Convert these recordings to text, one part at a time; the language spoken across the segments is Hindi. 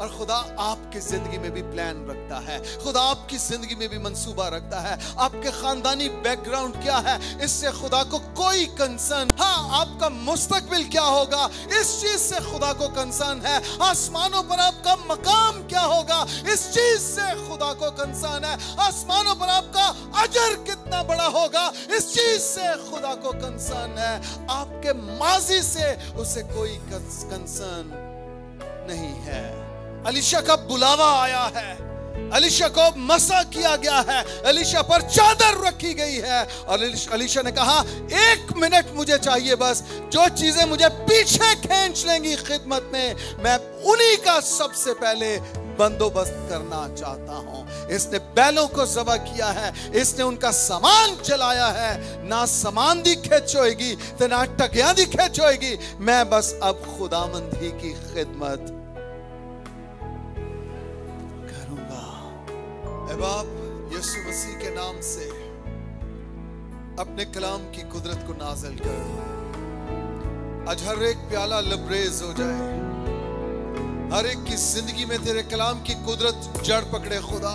और खुदा आपकी जिंदगी में भी प्लान रखता है खुदा आपकी जिंदगी में भी मंसूबा रखता है आपके खानदानी बैकग्राउंड क्या है इससे खुदा को कोई कंसर्न हाँ आपका मुस्तकबिल क्या होगा इस चीज से खुदा को कंसर्न है आसमानों पर आपका मकाम क्या होगा इस चीज से खुदा को कंसर्न है आसमानों पर आपका अजर कितना बड़ा होगा इस चीज से खुदा को कंसर्न है आपके माजी से उसे कोई कंसर्न नहीं है अलीशा का बुलावा आया है अलीशा को मसा किया गया है अलीशा पर चादर रखी गई है और अलीशा ने कहा एक मिनट मुझे चाहिए बस जो चीजें मुझे पीछे खींच लेंगी खिदमत में मैं उन्हीं का सबसे पहले बंदोबस्त करना चाहता हूं इसने बैलों को जबा किया है इसने उनका सामान चलाया है ना सामान दी खेच होएगी तो ना टकिया दी खेच होएगी मैं बस अब खुदामंदी की खिदमत अहबाब यीशु मसीह के नाम से अपने कलाम की कुदरत को नाजल कर आज हर एक प्याला लबरेज हो जाए हर एक की जिंदगी में तेरे कलाम की कुदरत जड़ पकड़े खुदा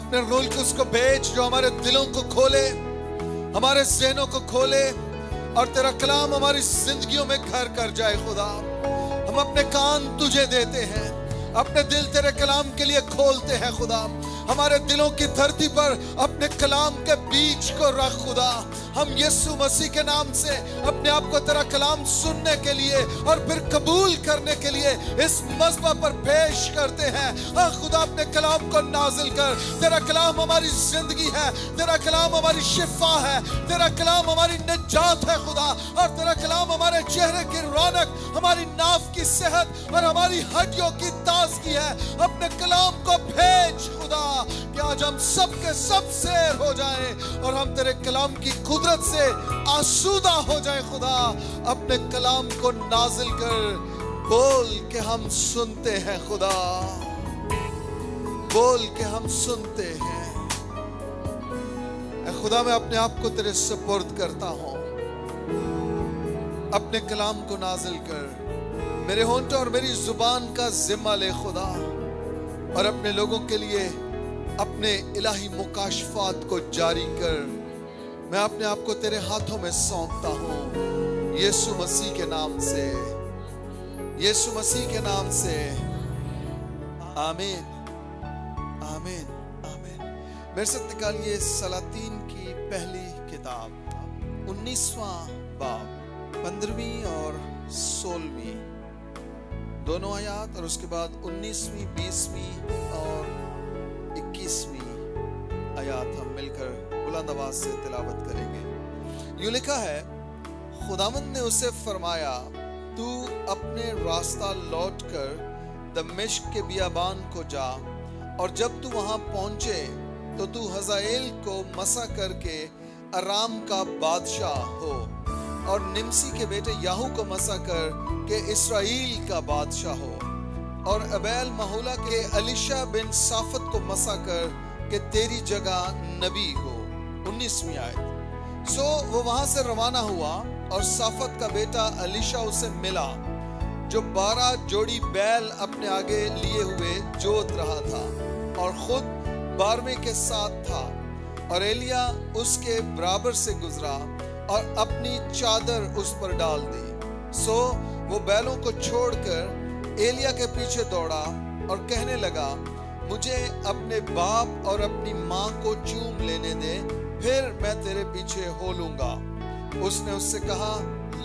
अपने रोल को उसको भेज जो हमारे दिलों को खोले हमारे जहनों को खोले और तेरा कलाम हमारी जिंदगियों में घर कर जाए खुदा हम अपने कान तुझे देते हैं अपने दिल तेरे कलाम के लिए खोलते हैं खुदा हमारे दिलों की धरती पर अपने कलाम के बीज को रख खुदा हम यीशु मसीह के नाम से अपने आप को तेरा कलाम सुनने के लिए और फिर कबूल करने के लिए इस मजबा पर पेश करते हैं और हाँ, खुदा अपने कलाम को नाजिल कर तेरा कलाम हमारी जिंदगी है तेरा कलाम हमारी शिफा है तेरा कलाम हमारी निजात है खुदा और तेरा कलाम हमारे चेहरे की रौनक हमारी नाफ की सेहत और हमारी हड्डियों की ताजगी है अपने कलाम को भेज खुदा कि आज हम सब के सब शेर हो जाए और हम तेरे कलाम की कुदरत से आसूदा हो जाए खुदा अपने कलाम को नाजिल कर बोल के हम सुनते हैं खुदा बोल के हम सुनते हैं खुदा मैं अपने आप को तेरे सुपुर्द करता हूं अपने कलाम को नाजिल कर मेरे होंठ और मेरी जुबान का जिम्मा ले खुदा और अपने लोगों के लिए अपने इलाही मुकाशफात को जारी कर मैं अपने आप को तेरे हाथों में सौंपता हूं यीशु मसीह के नाम से यीशु मसीह के नाम से आमीन आमीन आमीन मेरे साथ निकालिए सलातीन की पहली किताब उन्नीसवा बाब पंद्रहवीं और सोलहवीं दोनों आयात और उसके बाद उन्नीसवीं बीसवीं और इक्कीसवीं आयात हम मिलकर बुलंद आवाज से तिलावत करेंगे यू लिखा है खुदामंद ने उसे फरमाया तू अपने रास्ता लौट कर दमिश्क के बियाबान को जा और जब तू वहां पहुंचे तो तू हजाइल को मसा करके आराम का बादशाह हो और निम्सी के बेटे याहू को मसा कर के इसराइल का बादशाह हो और अबैल महोला के अलीशा बिन साफत को मसा कर के तेरी जगह नबी हो उन्नीसवीं आयत सो वो वहां से रवाना हुआ और साफत का बेटा अलीशा उसे मिला जो बारह जोड़ी बैल अपने आगे लिए हुए जोत रहा था और खुद बारहवें के साथ था और एलिया उसके बराबर से गुजरा और अपनी चादर उस पर डाल दी सो वो बैलों को छोड़कर एलिया के पीछे दौड़ा और कहने लगा मुझे अपने बाप और अपनी माँ को चूम लेने दे फिर मैं तेरे पीछे हो लूंगा उसने उससे कहा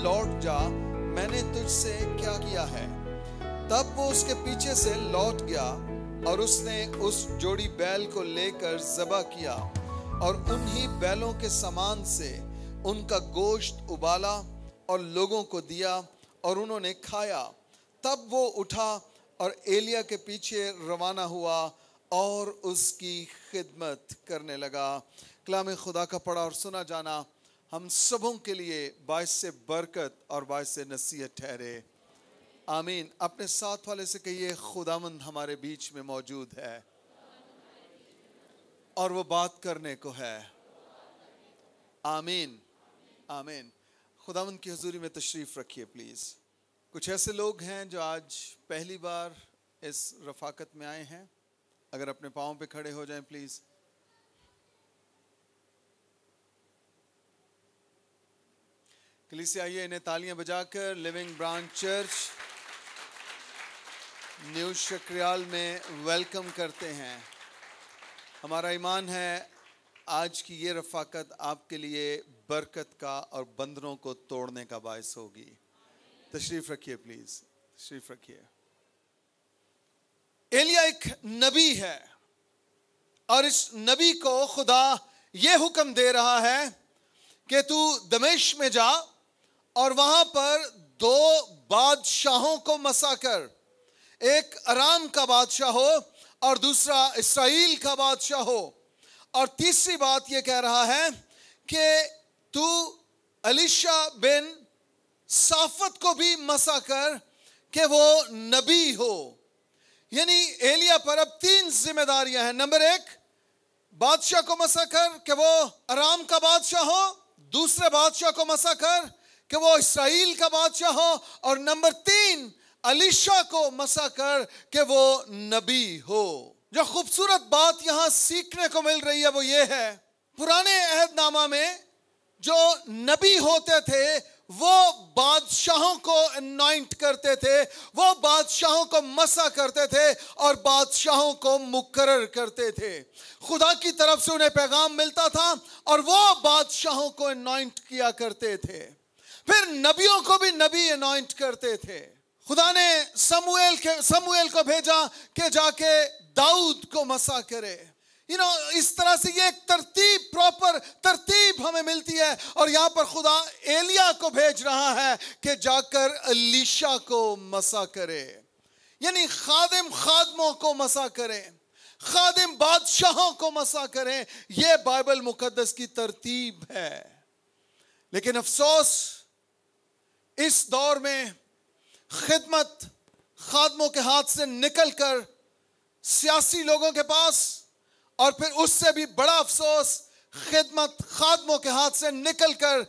लौट जा मैंने तुझसे क्या किया है तब वो उसके पीछे से लौट गया और उसने उस जोड़ी बैल को लेकर जबा किया और उन्हीं बैलों के सामान से उनका गोश्त उबाला और लोगों को दिया और उन्होंने खाया तब वो उठा और एलिया के पीछे रवाना हुआ और उसकी खिदमत करने लगा कलाम खुदा का पढ़ा और सुना जाना हम सबों के लिए बायस से बरकत और बायस से नसीहत ठहरे आमीन अपने साथ वाले से कहिए खुदामंद हमारे बीच में मौजूद है और वो बात करने को है आमीन आमीन खुदामंद की हजूरी में तशरीफ़ रखिए प्लीज़ कुछ ऐसे लोग हैं जो आज पहली बार इस रफाकत में आए हैं अगर अपने पाँव पे खड़े हो जाएं प्लीज़ कलिसिया आइए इन्हें तालियां बजाकर लिविंग ब्रांच चर्च न्यू शक्रियाल में वेलकम करते हैं हमारा ईमान है आज की ये रफाकत आपके लिए बरकत का और बंधनों को तोड़ने का बायस होगी तशरीफ तो रखिए प्लीज तशरीफ रखिए एलिया एक नबी है और इस नबी को खुदा यह हुक्म दे रहा है कि तू दमेश में जा और वहां पर दो बादशाहों को मसा कर एक आराम का बादशाह हो और दूसरा इसराइल का बादशाह हो और तीसरी बात यह कह रहा है कि तू अलीशा बिन साफत को भी मसा कर के वो नबी हो यानी एलिया पर अब तीन जिम्मेदारियां हैं नंबर एक बादशाह को मसा कर के वो आराम का बादशाह हो दूसरे बादशाह को मसा कर के वो इसराइल का बादशाह हो और नंबर तीन अलीशा को मसा कर के वो नबी हो जो खूबसूरत बात यहां सीखने को मिल रही है वो ये है पुराने अहदनामा में जो नबी होते थे वो बादशाहों को अनॉइंट करते थे वो बादशाहों को मसा करते थे और बादशाहों को मुकर करते थे खुदा की तरफ से उन्हें पैगाम मिलता था और वो बादशाहों को अनॉइंट किया करते थे फिर नबियों को भी नबी अनॉइंट करते थे खुदा ने समूएल के समूएल को भेजा कि जाके दाऊद को मसा करे यू you नो know, इस तरह से ये एक तरतीब प्रॉपर तरतीब हमें मिलती है और यहाँ पर खुदा एलिया को भेज रहा है कि जाकर अलीशा को मसा करे यानी खादिम खादमों को मसा करें खादिम बादशाहों को मसा करें यह बाइबल मुकदस की तरतीब है लेकिन अफसोस इस दौर में खिदमत खादमों के हाथ से निकलकर सियासी लोगों के पास और फिर उससे भी बड़ा अफसोस खिदमत खादमों के हाथ से निकल कर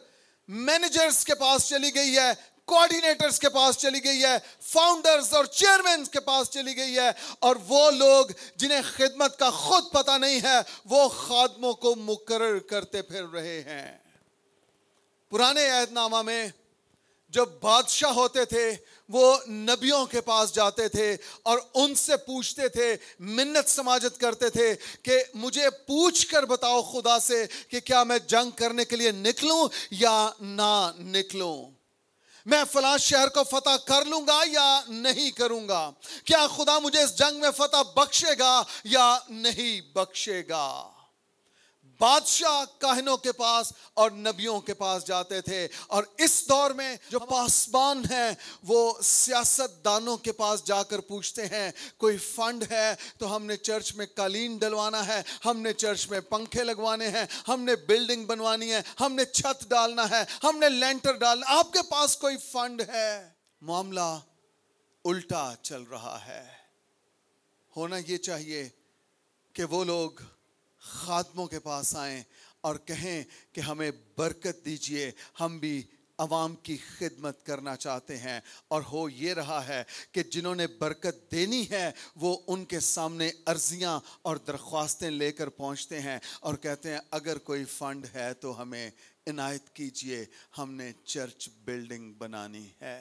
मैनेजर्स के पास चली गई है कोऑर्डिनेटर्स के पास चली गई है फाउंडर्स और चेयरमैन के पास चली गई है और वो लोग जिन्हें खिदमत का खुद पता नहीं है वो खादमों को मुकर करते फिर रहे हैं पुराने ऐतनामा में जब बादशाह होते थे वो नबियों के पास जाते थे और उनसे पूछते थे मिन्नत समाजत करते थे कि मुझे पूछ कर बताओ खुदा से कि क्या मैं जंग करने के लिए निकलूं या ना निकलूं मैं फलां शहर को फतह कर लूंगा या नहीं करूंगा क्या खुदा मुझे इस जंग में फतह बख्शेगा या नहीं बख्शेगा बादशाह काहनों के पास और नबियों के पास जाते थे और इस दौर में जो पासबान है वो सियासतदानों के पास जाकर पूछते हैं कोई फंड है तो हमने चर्च में कालीन डलवाना है हमने चर्च में पंखे लगवाने हैं हमने बिल्डिंग बनवानी है हमने छत डालना है हमने लेंटर डालना आपके पास कोई फंड है मामला उल्टा चल रहा है होना ये चाहिए कि वो लोग खात्मों के पास आएं और कहें कि हमें बरकत दीजिए हम भी आवाम की खिदमत करना चाहते हैं और हो ये रहा है कि जिन्होंने बरकत देनी है वो उनके सामने अर्जियां और दरख्वास्तें लेकर पहुंचते हैं और कहते हैं अगर कोई फंड है तो हमें इनायत कीजिए हमने चर्च बिल्डिंग बनानी है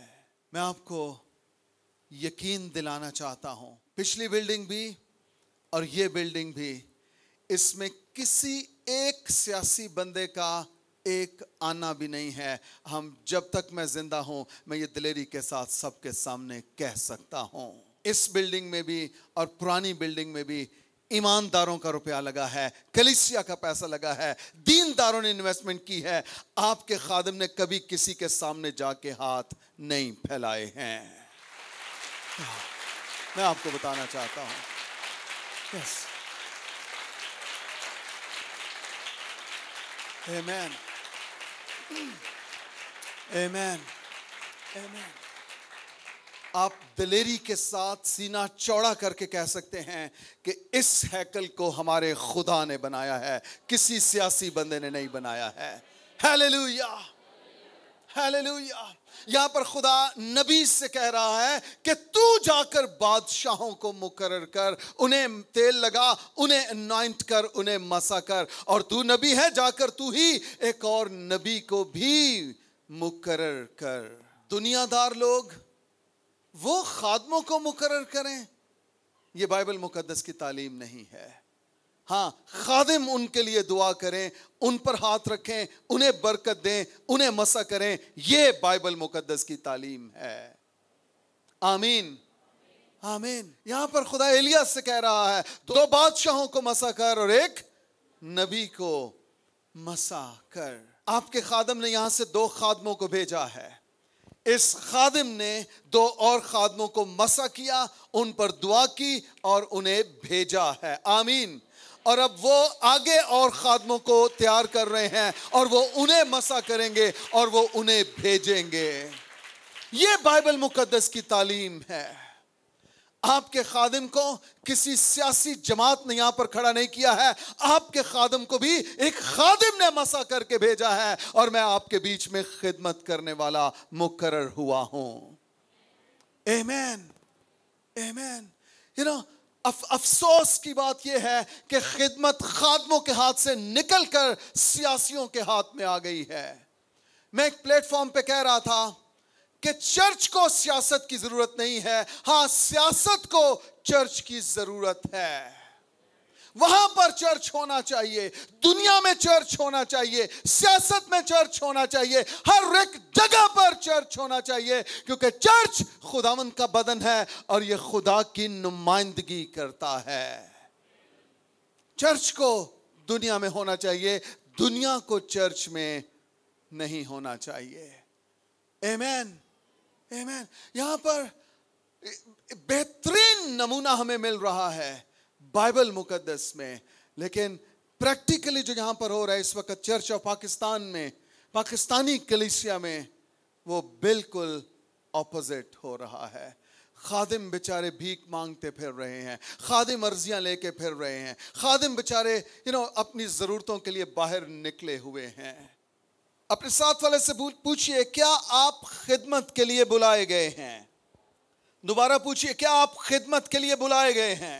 मैं आपको यकीन दिलाना चाहता हूं पिछली बिल्डिंग भी और ये बिल्डिंग भी इसमें किसी एक सियासी बंदे का एक आना भी नहीं है हम जब तक मैं जिंदा हूं मैं ये दिलेरी के साथ सबके सामने कह सकता हूं इस बिल्डिंग में भी और पुरानी बिल्डिंग में भी ईमानदारों का रुपया लगा है कलिसिया का पैसा लगा है दीनदारों ने इन्वेस्टमेंट की है आपके खादम ने कभी किसी के सामने जाके हाथ नहीं फैलाए हैं मैं आपको बताना चाहता हूं yes. Amen. Amen. Amen. आप दिलेरी के साथ सीना चौड़ा करके कह सकते हैं कि इस हैकल को हमारे खुदा ने बनाया है किसी सियासी बंदे ने नहीं बनाया है हालेलुया हालेलुया यहां पर खुदा नबी से कह रहा है कि तू जाकर बादशाहों को मुकर कर उन्हें तेल लगा उन्हें नॉइंट कर उन्हें मसा कर और तू नबी है जाकर तू ही एक और नबी को भी मुकर कर दुनियादार लोग वो खादमों को मुकर करें यह बाइबल मुकदस की तालीम नहीं है हाँ खादिम उनके लिए दुआ करें उन पर हाथ रखें उन्हें बरकत दें उन्हें मसा करें यह बाइबल मुकद्दस की तालीम है आमीन आमीन यहां पर खुदा एलिया से कह रहा है दो बादशाहों को मसा कर और एक नबी को मसा कर आपके खादम ने यहां से दो खादमों को भेजा है इस खादिम ने दो और खादमों को मसा किया उन पर दुआ की और उन्हें भेजा है आमीन और अब वो आगे और खादमों को तैयार कर रहे हैं और वो उन्हें मसा करेंगे और वो उन्हें भेजेंगे ये बाइबल मुकदस की तालीम है आपके खादिम को किसी सियासी जमात ने यहां पर खड़ा नहीं किया है आपके खादिम को भी एक खादिम ने मसा करके भेजा है और मैं आपके बीच में खिदमत करने वाला मुकर हुआ हूं एमैन एमैन यू नो अफ, अफसोस की बात यह है कि खिदमत खादमों के हाथ से निकल कर सियासियों के हाथ में आ गई है मैं एक प्लेटफॉर्म पे कह रहा था कि चर्च को सियासत की जरूरत नहीं है हां सियासत को चर्च की जरूरत है वहां पर चर्च होना चाहिए दुनिया में चर्च होना चाहिए सियासत में चर्च होना चाहिए हर एक जगह पर चर्च होना चाहिए क्योंकि चर्च खुदावन का बदन है और यह खुदा की नुमाइंदगी करता है चर्च को दुनिया में होना चाहिए दुनिया को चर्च में नहीं होना चाहिए एमेन एमेन यहां पर बेहतरीन नमूना हमें मिल रहा है बाइबल मुकदस में लेकिन प्रैक्टिकली जो यहां पर हो रहा है इस वक्त चर्च ऑफ पाकिस्तान में पाकिस्तानी कलिसिया में वो बिल्कुल ऑपोजिट हो रहा है खादिम बेचारे भीख मांगते फिर रहे हैं खादिम अर्जियां लेके फिर रहे हैं खादिम बेचारे यू नो अपनी ज़रूरतों के लिए बाहर निकले हुए हैं अपने साथ वाले से पूछिए क्या आप खिदमत के लिए बुलाए गए हैं दोबारा पूछिए क्या आप खिदमत के लिए बुलाए गए हैं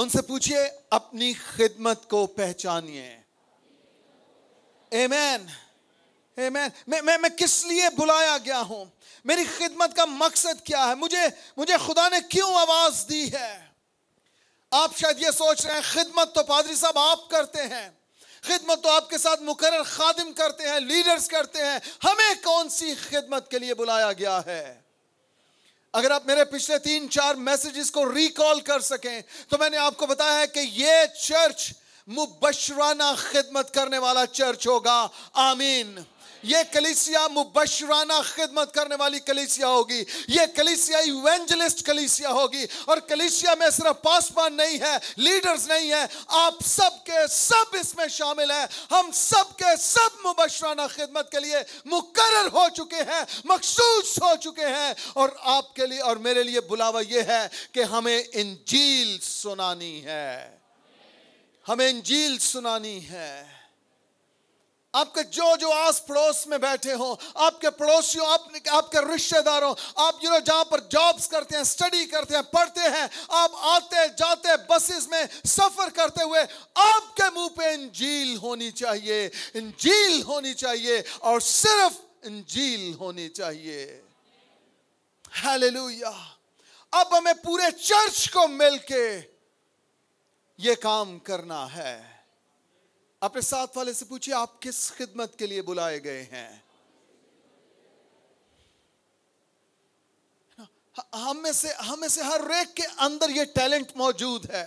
उनसे पूछिए अपनी खिदमत को पहचानिए मैन मैं मैं मैं किस लिए बुलाया गया हूं मेरी खिदमत का मकसद क्या है मुझे मुझे खुदा ने क्यों आवाज दी है आप शायद ये सोच रहे हैं खिदमत तो पादरी साहब आप करते हैं खिदमत तो आपके साथ मुकर खादिम करते हैं लीडर्स करते हैं हमें कौन सी खिदमत के लिए बुलाया गया है अगर आप मेरे पिछले तीन चार मैसेजेस को रिकॉल कर सकें तो मैंने आपको बताया है कि ये चर्च मुबशराना खिदमत करने वाला चर्च होगा आमीन ये कलिसिया मुबशराना खिदमत करने वाली कलिसिया होगी ये कलिसिया इवेंजलिस्ट कलिसिया होगी और कलिसिया में सिर्फ पासवान नहीं है लीडर्स नहीं है आप सब के सब इसमें शामिल हैं हम सब के सब मुबशराना खिदमत के लिए मुकर हो चुके हैं मखसूस हो चुके हैं और आपके लिए और मेरे लिए बुलावा यह है कि हमें इंजील सुनानी है हमें इंजील सुनानी है आपके जो जो आस पड़ोस में बैठे हो आपके पड़ोसियों आप, आपके रिश्तेदारों आप यू नो पर जॉब्स करते हैं स्टडी करते हैं पढ़ते हैं आप आते जाते बसेस में सफ़र करते हुए आपके मुंह पे इंजील होनी चाहिए इंजील होनी चाहिए और सिर्फ इंजील होनी चाहिए हालेलुया अब हमें पूरे चर्च को मिलके ये काम करना है अपने साथ वाले से पूछिए आप किस खिदमत के लिए बुलाए गए हैं हम में से हम में से हर एक के अंदर ये टैलेंट मौजूद है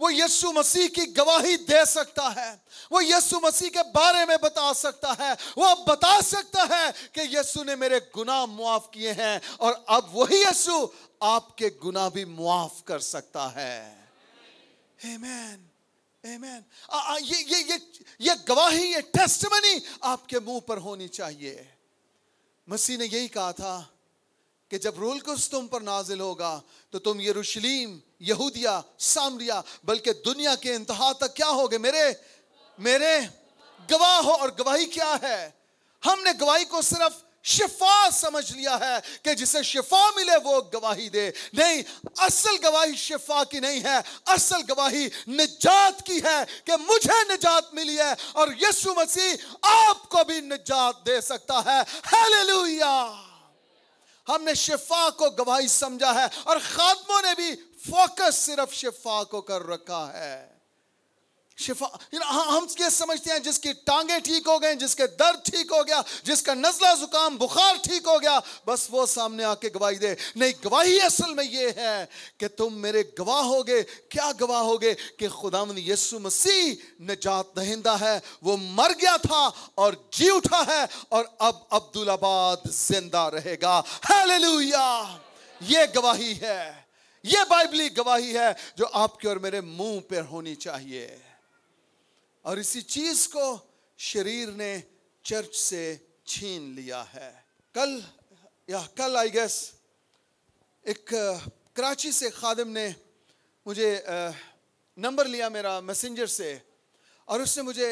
वो यीशु मसीह की गवाही दे सकता है वो यीशु मसीह के बारे में बता सकता है वो बता सकता है कि यीशु ने मेरे गुनाह मुआफ किए हैं और अब वही यीशु आपके गुनाह भी मुआफ कर सकता है Amen. Amen. आ, आ, ये ये ये ये गवाही ये टेस्टमनी आपके मुंह पर होनी चाहिए मसीह ने यही कहा था कि जब रोल कुछ तुम पर नाजिल होगा तो तुम यरूशलेम यहूदिया सामरिया बल्कि दुनिया के इंतहा तक क्या होगे मेरे मेरे गवाह हो और गवाही क्या है हमने गवाही को सिर्फ शिफा समझ लिया है कि जिसे शिफा मिले वो गवाही दे नहीं असल गवाही शिफा की नहीं है असल गवाही निजात की है कि मुझे निजात मिली है और यीशु मसीह आपको भी निजात दे सकता है हालेलुया हमने शिफा को गवाही समझा है और खादमों ने भी फोकस सिर्फ शिफा को कर रखा है शिफा हम ये समझते हैं जिसकी टांगे ठीक हो गए जिसके दर्द ठीक हो गया जिसका नजला जुकाम बुखार ठीक हो गया बस वो सामने आके गवाही दे नहीं गवाही असल में ये है कि तुम मेरे गवाह गए क्या गवाह गए कि खुदा यसु मसीह निजात दहिंदा है वो मर गया था और जी उठा है और अब आबाद जिंदा रहेगा हालेलुया ये गवाही है ये बाइबली गवाही है जो आपके और मेरे मुंह पर होनी चाहिए और इसी चीज को शरीर ने चर्च से छीन लिया है कल या कल आई गेस एक कराची से खादिम ने मुझे नंबर लिया मेरा मैसेंजर से और उसने मुझे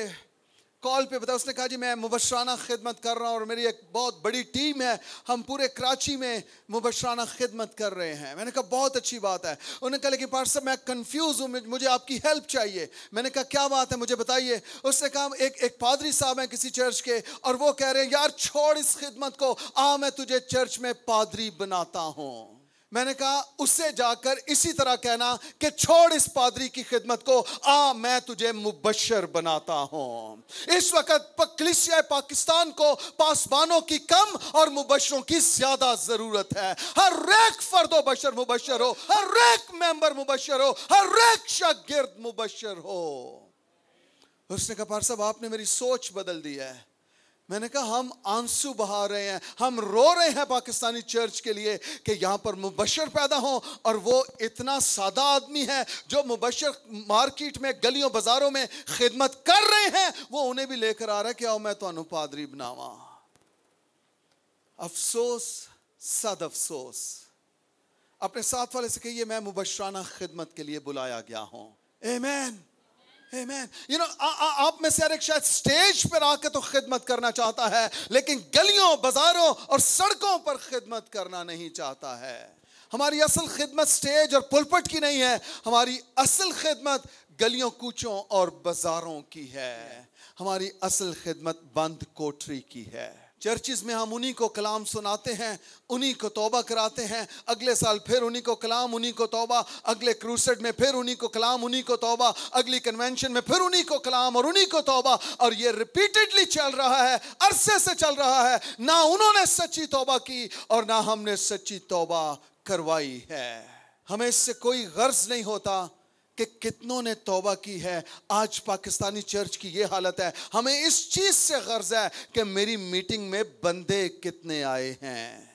कॉल पे बताया उसने कहा जी मैं मुबशराना खिदमत कर रहा हूँ और मेरी एक बहुत बड़ी टीम है हम पूरे कराची में मुबशराना खिदमत कर रहे हैं मैंने कहा बहुत अच्छी बात है उन्होंने कहा लेकिन पार्ट साहब मैं कन्फ्यूज़ हूँ मुझे आपकी हेल्प चाहिए मैंने कहा क्या बात है मुझे बताइए उसने कहा एक एक पादरी साहब हैं किसी चर्च के और वो कह रहे हैं यार छोड़ इस खिदमत को आ मैं तुझे चर्च में पादरी बनाता हूँ मैंने कहा उससे जाकर इसी तरह कहना कि छोड़ इस पादरी की खिदमत को आ मैं तुझे मुबशर बनाता हूं इस वक्त पकलिसिया पाकिस्तान को पासबानों की कम और मुबशरों की ज्यादा जरूरत है हर रेक फर्दो बशर मुबशर हो हर रेक मेंबर मुबशर हो हर रेक शागिर्द मुबशर हो उसने कहा पार साहब आपने मेरी सोच बदल दी है मैंने कहा हम आंसू बहा रहे हैं हम रो रहे हैं पाकिस्तानी चर्च के लिए कि यहाँ पर मुबशर पैदा हो और वो इतना सादा आदमी है जो मुबशर मार्केट में गलियों बाजारों में खिदमत कर रहे हैं वो उन्हें भी लेकर आ रहा है कि आओ मैं तो अनुपादरी बनावा अफसोस सद अफसोस अपने साथ वाले से कहिए मैं मुबशराना खिदमत के लिए बुलाया गया हूं amen Amen. You know, आ, आ, आप में से एक शायद स्टेज पर आकर तो खिदमत करना चाहता है लेकिन गलियों बाजारों और सड़कों पर खिदमत करना नहीं चाहता है हमारी असल खिदमत स्टेज और पुलपट की नहीं है हमारी असल खिदमत गलियों कूचों और बाजारों की है हमारी असल खिदमत बंद कोठरी की है चर्चिस में हम उन्हीं को कलाम सुनाते हैं उन्हीं को तौबा कराते हैं अगले साल फिर उन्हीं को कलाम उन्हीं को तौबा अगले क्रूसेड में फिर उन्हीं को कलाम उन्हीं को तौबा अगली कन्वेंशन में फिर उन्हीं को कलाम और उन्हीं को तौबा और ये रिपीटेडली चल रहा है अरसे से चल रहा है ना उन्होंने सच्ची तौबा की और ना हमने सच्ची तौबा करवाई है हमें इससे कोई गर्ज नहीं होता कि कितनों ने तोबा की है आज पाकिस्तानी चर्च की ये हालत है हमें इस चीज़ से गर्ज है कि मेरी मीटिंग में बंदे कितने आए हैं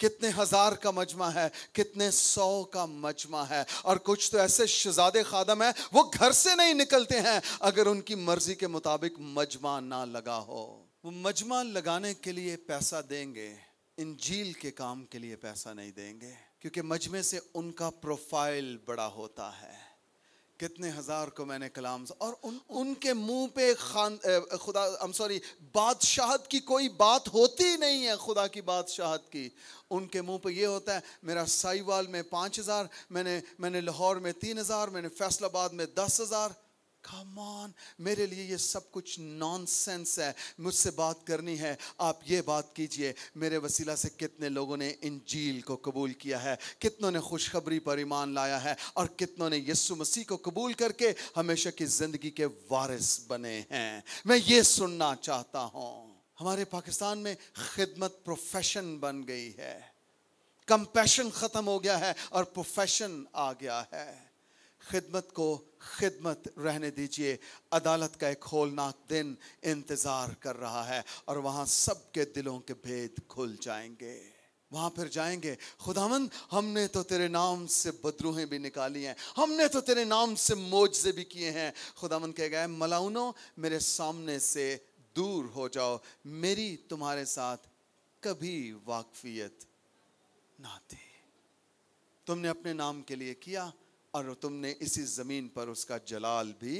कितने हज़ार का मजमा है कितने सौ का मजमा है और कुछ तो ऐसे शहजादे खादम है वो घर से नहीं निकलते हैं अगर उनकी मर्ज़ी के मुताबिक मजमा ना लगा हो वो मजमा लगाने के लिए पैसा देंगे इंजील के काम के लिए पैसा नहीं देंगे क्योंकि मजमे से उनका प्रोफाइल बड़ा होता है कितने हजार को मैंने कलाम और उन उनके मुंह पे खान खुदा आई सॉरी बादशाहत की कोई बात होती नहीं है खुदा की बादशाहत की उनके मुंह पे ये होता है मेरा साईवाल में पाँच हज़ार मैंने मैंने लाहौर में तीन हज़ार मैंने फैसलाबाद में दस हज़ार कमान मेरे लिए ये सब कुछ नॉनसेंस है मुझसे बात करनी है आप ये बात कीजिए मेरे वसीला से कितने लोगों ने इन झील को कबूल किया है कितनों ने खुशखबरी पर ईमान लाया है और कितनों ने यीशु मसीह को कबूल करके हमेशा की ज़िंदगी के वारिस बने हैं मैं ये सुनना चाहता हूँ हमारे पाकिस्तान में खिदमत प्रोफेशन बन गई है कंपैशन ख़त्म हो गया है और प्रोफेशन आ गया है खिदमत को खिदमत रहने दीजिए अदालत का एक होलनाक दिन इंतज़ार कर रहा है और वहाँ सबके दिलों के भेद खुल जाएंगे वहाँ फिर जाएंगे खुदावंद हमने तो तेरे नाम से बदरूहें भी निकाली हैं हमने तो तेरे नाम से मोजे भी किए हैं खुदावंद कह गए मलाउनो मेरे सामने से दूर हो जाओ मेरी तुम्हारे साथ कभी वाकफियत ना थी तुमने अपने नाम के लिए किया और तुमने इसी ज़मीन पर उसका जलाल भी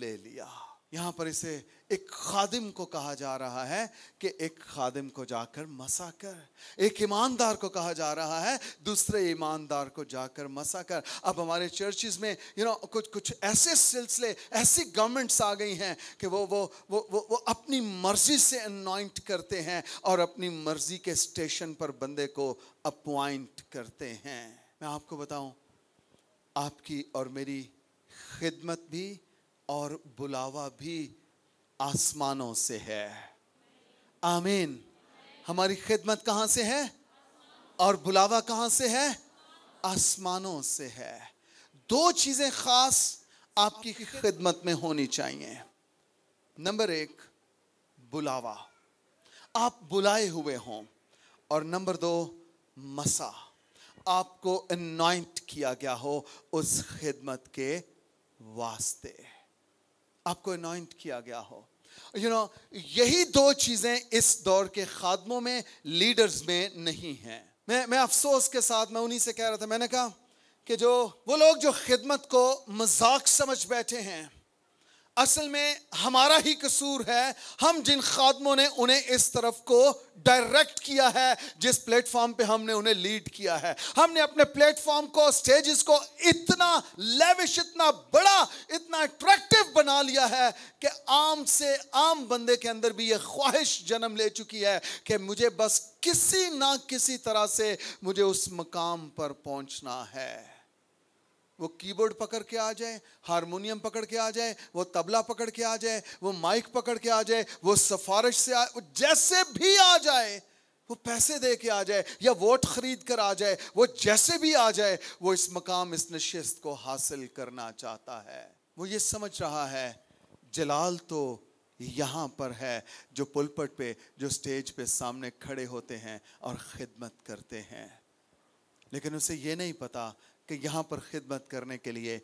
ले लिया यहां पर इसे एक खादिम को कहा जा रहा है कि एक खादिम को जाकर मसा कर एक ईमानदार को कहा जा रहा है दूसरे ईमानदार को जाकर मसा कर अब हमारे चर्चिस में यू you नो know, कुछ कुछ ऐसे सिलसिले ऐसी गवर्नमेंट्स आ गई हैं कि वो वो वो वो, वो अपनी मर्जी से अनॉइंट करते हैं और अपनी मर्जी के स्टेशन पर बंदे को अपॉइंट करते हैं मैं आपको बताऊं आपकी और मेरी खिदमत भी और बुलावा भी आसमानों से है आमीन हमारी खिदमत कहाँ से है और बुलावा कहाँ से है आसमानों से है दो चीज़ें ख़ास आपकी खिदमत में होनी चाहिए नंबर एक बुलावा आप बुलाए हुए हों और नंबर दो मसा आपको अनॉइंट किया गया हो उस खिदमत के वास्ते आपको अनॉइंट किया गया हो यू you नो know, यही दो चीज़ें इस दौर के खादमों में लीडर्स में नहीं हैं मैं मैं अफसोस के साथ मैं उन्हीं से कह रहा था मैंने कहा कि जो वो लोग जो खिदमत को मजाक समझ बैठे हैं असल में हमारा ही कसूर है हम जिन खादमों ने उन्हें इस तरफ को डायरेक्ट किया है जिस प्लेटफॉर्म पे हमने उन्हें लीड किया है हमने अपने प्लेटफॉर्म को स्टेजेस को इतना लेविश इतना बड़ा इतना अट्रैक्टिव बना लिया है कि आम से आम बंदे के अंदर भी ये ख्वाहिश जन्म ले चुकी है कि मुझे बस किसी ना किसी तरह से मुझे उस मकाम पर पहुंचना है वो कीबोर्ड पकड़ के आ जाए हारमोनियम पकड़ के आ जाए वो तबला पकड़ के आ जाए वो माइक पकड़ के आ जाए वो सफारश से आ वो जैसे भी आ जाए वो पैसे दे के आ जाए या वोट खरीद कर आ जाए वो जैसे भी आ जाए वो इस मकाम इस नशस्त को हासिल करना चाहता है वो ये समझ रहा है जलाल तो यहाँ पर है जो पुलपट पे जो स्टेज पे सामने खड़े होते हैं और खिदमत करते हैं लेकिन उसे ये नहीं पता कि यहाँ पर खिदमत करने के लिए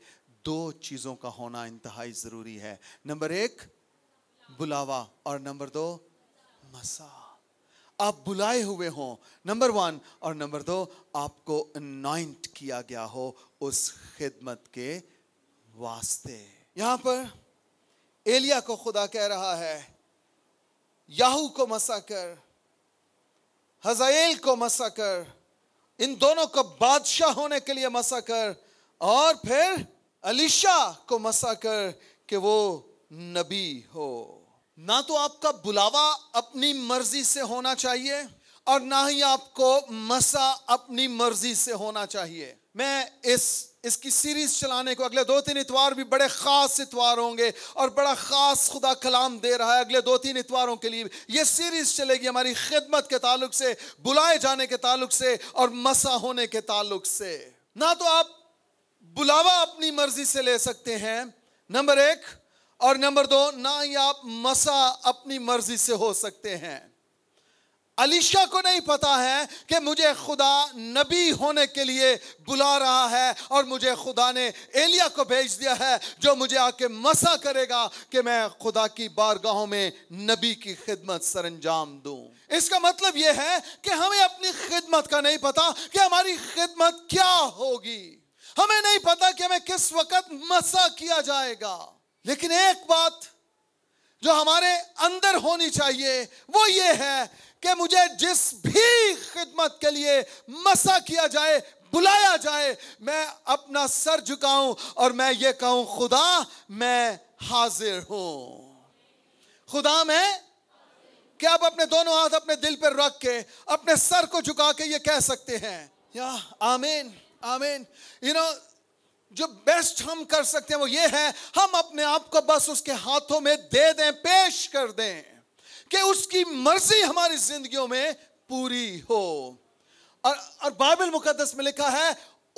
दो चीज़ों का होना इंतहाई ज़रूरी है नंबर एक बुलावा और नंबर दो मसा आप बुलाए हुए हों नंबर वन और नंबर दो आपको अनाइंट किया गया हो उस खिदमत के वास्ते यहाँ पर एलिया को खुदा कह रहा है याहू को मसा कर हजाइल को मसा कर इन दोनों को बादशाह होने के लिए मसा कर और फिर अलीशा को मसा कर कि वो नबी हो ना तो आपका बुलावा अपनी मर्जी से होना चाहिए और ना ही आपको मसा अपनी मर्जी से होना चाहिए मैं इस इसकी सीरीज चलाने को अगले दो तीन इतवार भी बड़े ख़ास इतवार होंगे और बड़ा ख़ास खुदा कलाम दे रहा है अगले दो तीन इतवारों के लिए ये सीरीज चलेगी हमारी खिदमत के ताल्लुक से बुलाए जाने के ताल्लुक से और मसा होने के ताल्लुक से ना तो आप बुलावा अपनी मर्जी से ले सकते हैं नंबर एक और नंबर दो ना ही आप मसा अपनी मर्जी से हो सकते हैं अलीशा को नहीं पता है कि मुझे खुदा नबी होने के लिए बुला रहा है और मुझे खुदा ने एलिया को भेज दिया है जो मुझे आके मसा करेगा कि मैं खुदा की बारगाहों में नबी की खिदमत सर अंजाम दू इसका मतलब यह है कि हमें अपनी खिदमत का नहीं पता कि हमारी खिदमत क्या होगी हमें नहीं पता कि हमें किस वक्त मसा किया जाएगा लेकिन एक बात जो हमारे अंदर होनी चाहिए वो ये है कि मुझे जिस भी खिदमत के लिए मसा किया जाए बुलाया जाए मैं अपना सर झुकाऊं और मैं ये कहूं खुदा मैं हाजिर हूं खुदा मैं क्या आप अपने दोनों हाथ अपने दिल पर रख के अपने सर को झुका के ये कह सकते हैं या आमीन आमीन यू नो जो बेस्ट हम कर सकते हैं वो ये है हम अपने आप को बस उसके हाथों में दे दें पेश कर दें कि उसकी मर्जी हमारी जिंदगियों में पूरी हो और, और बाइबल मुकदस में लिखा है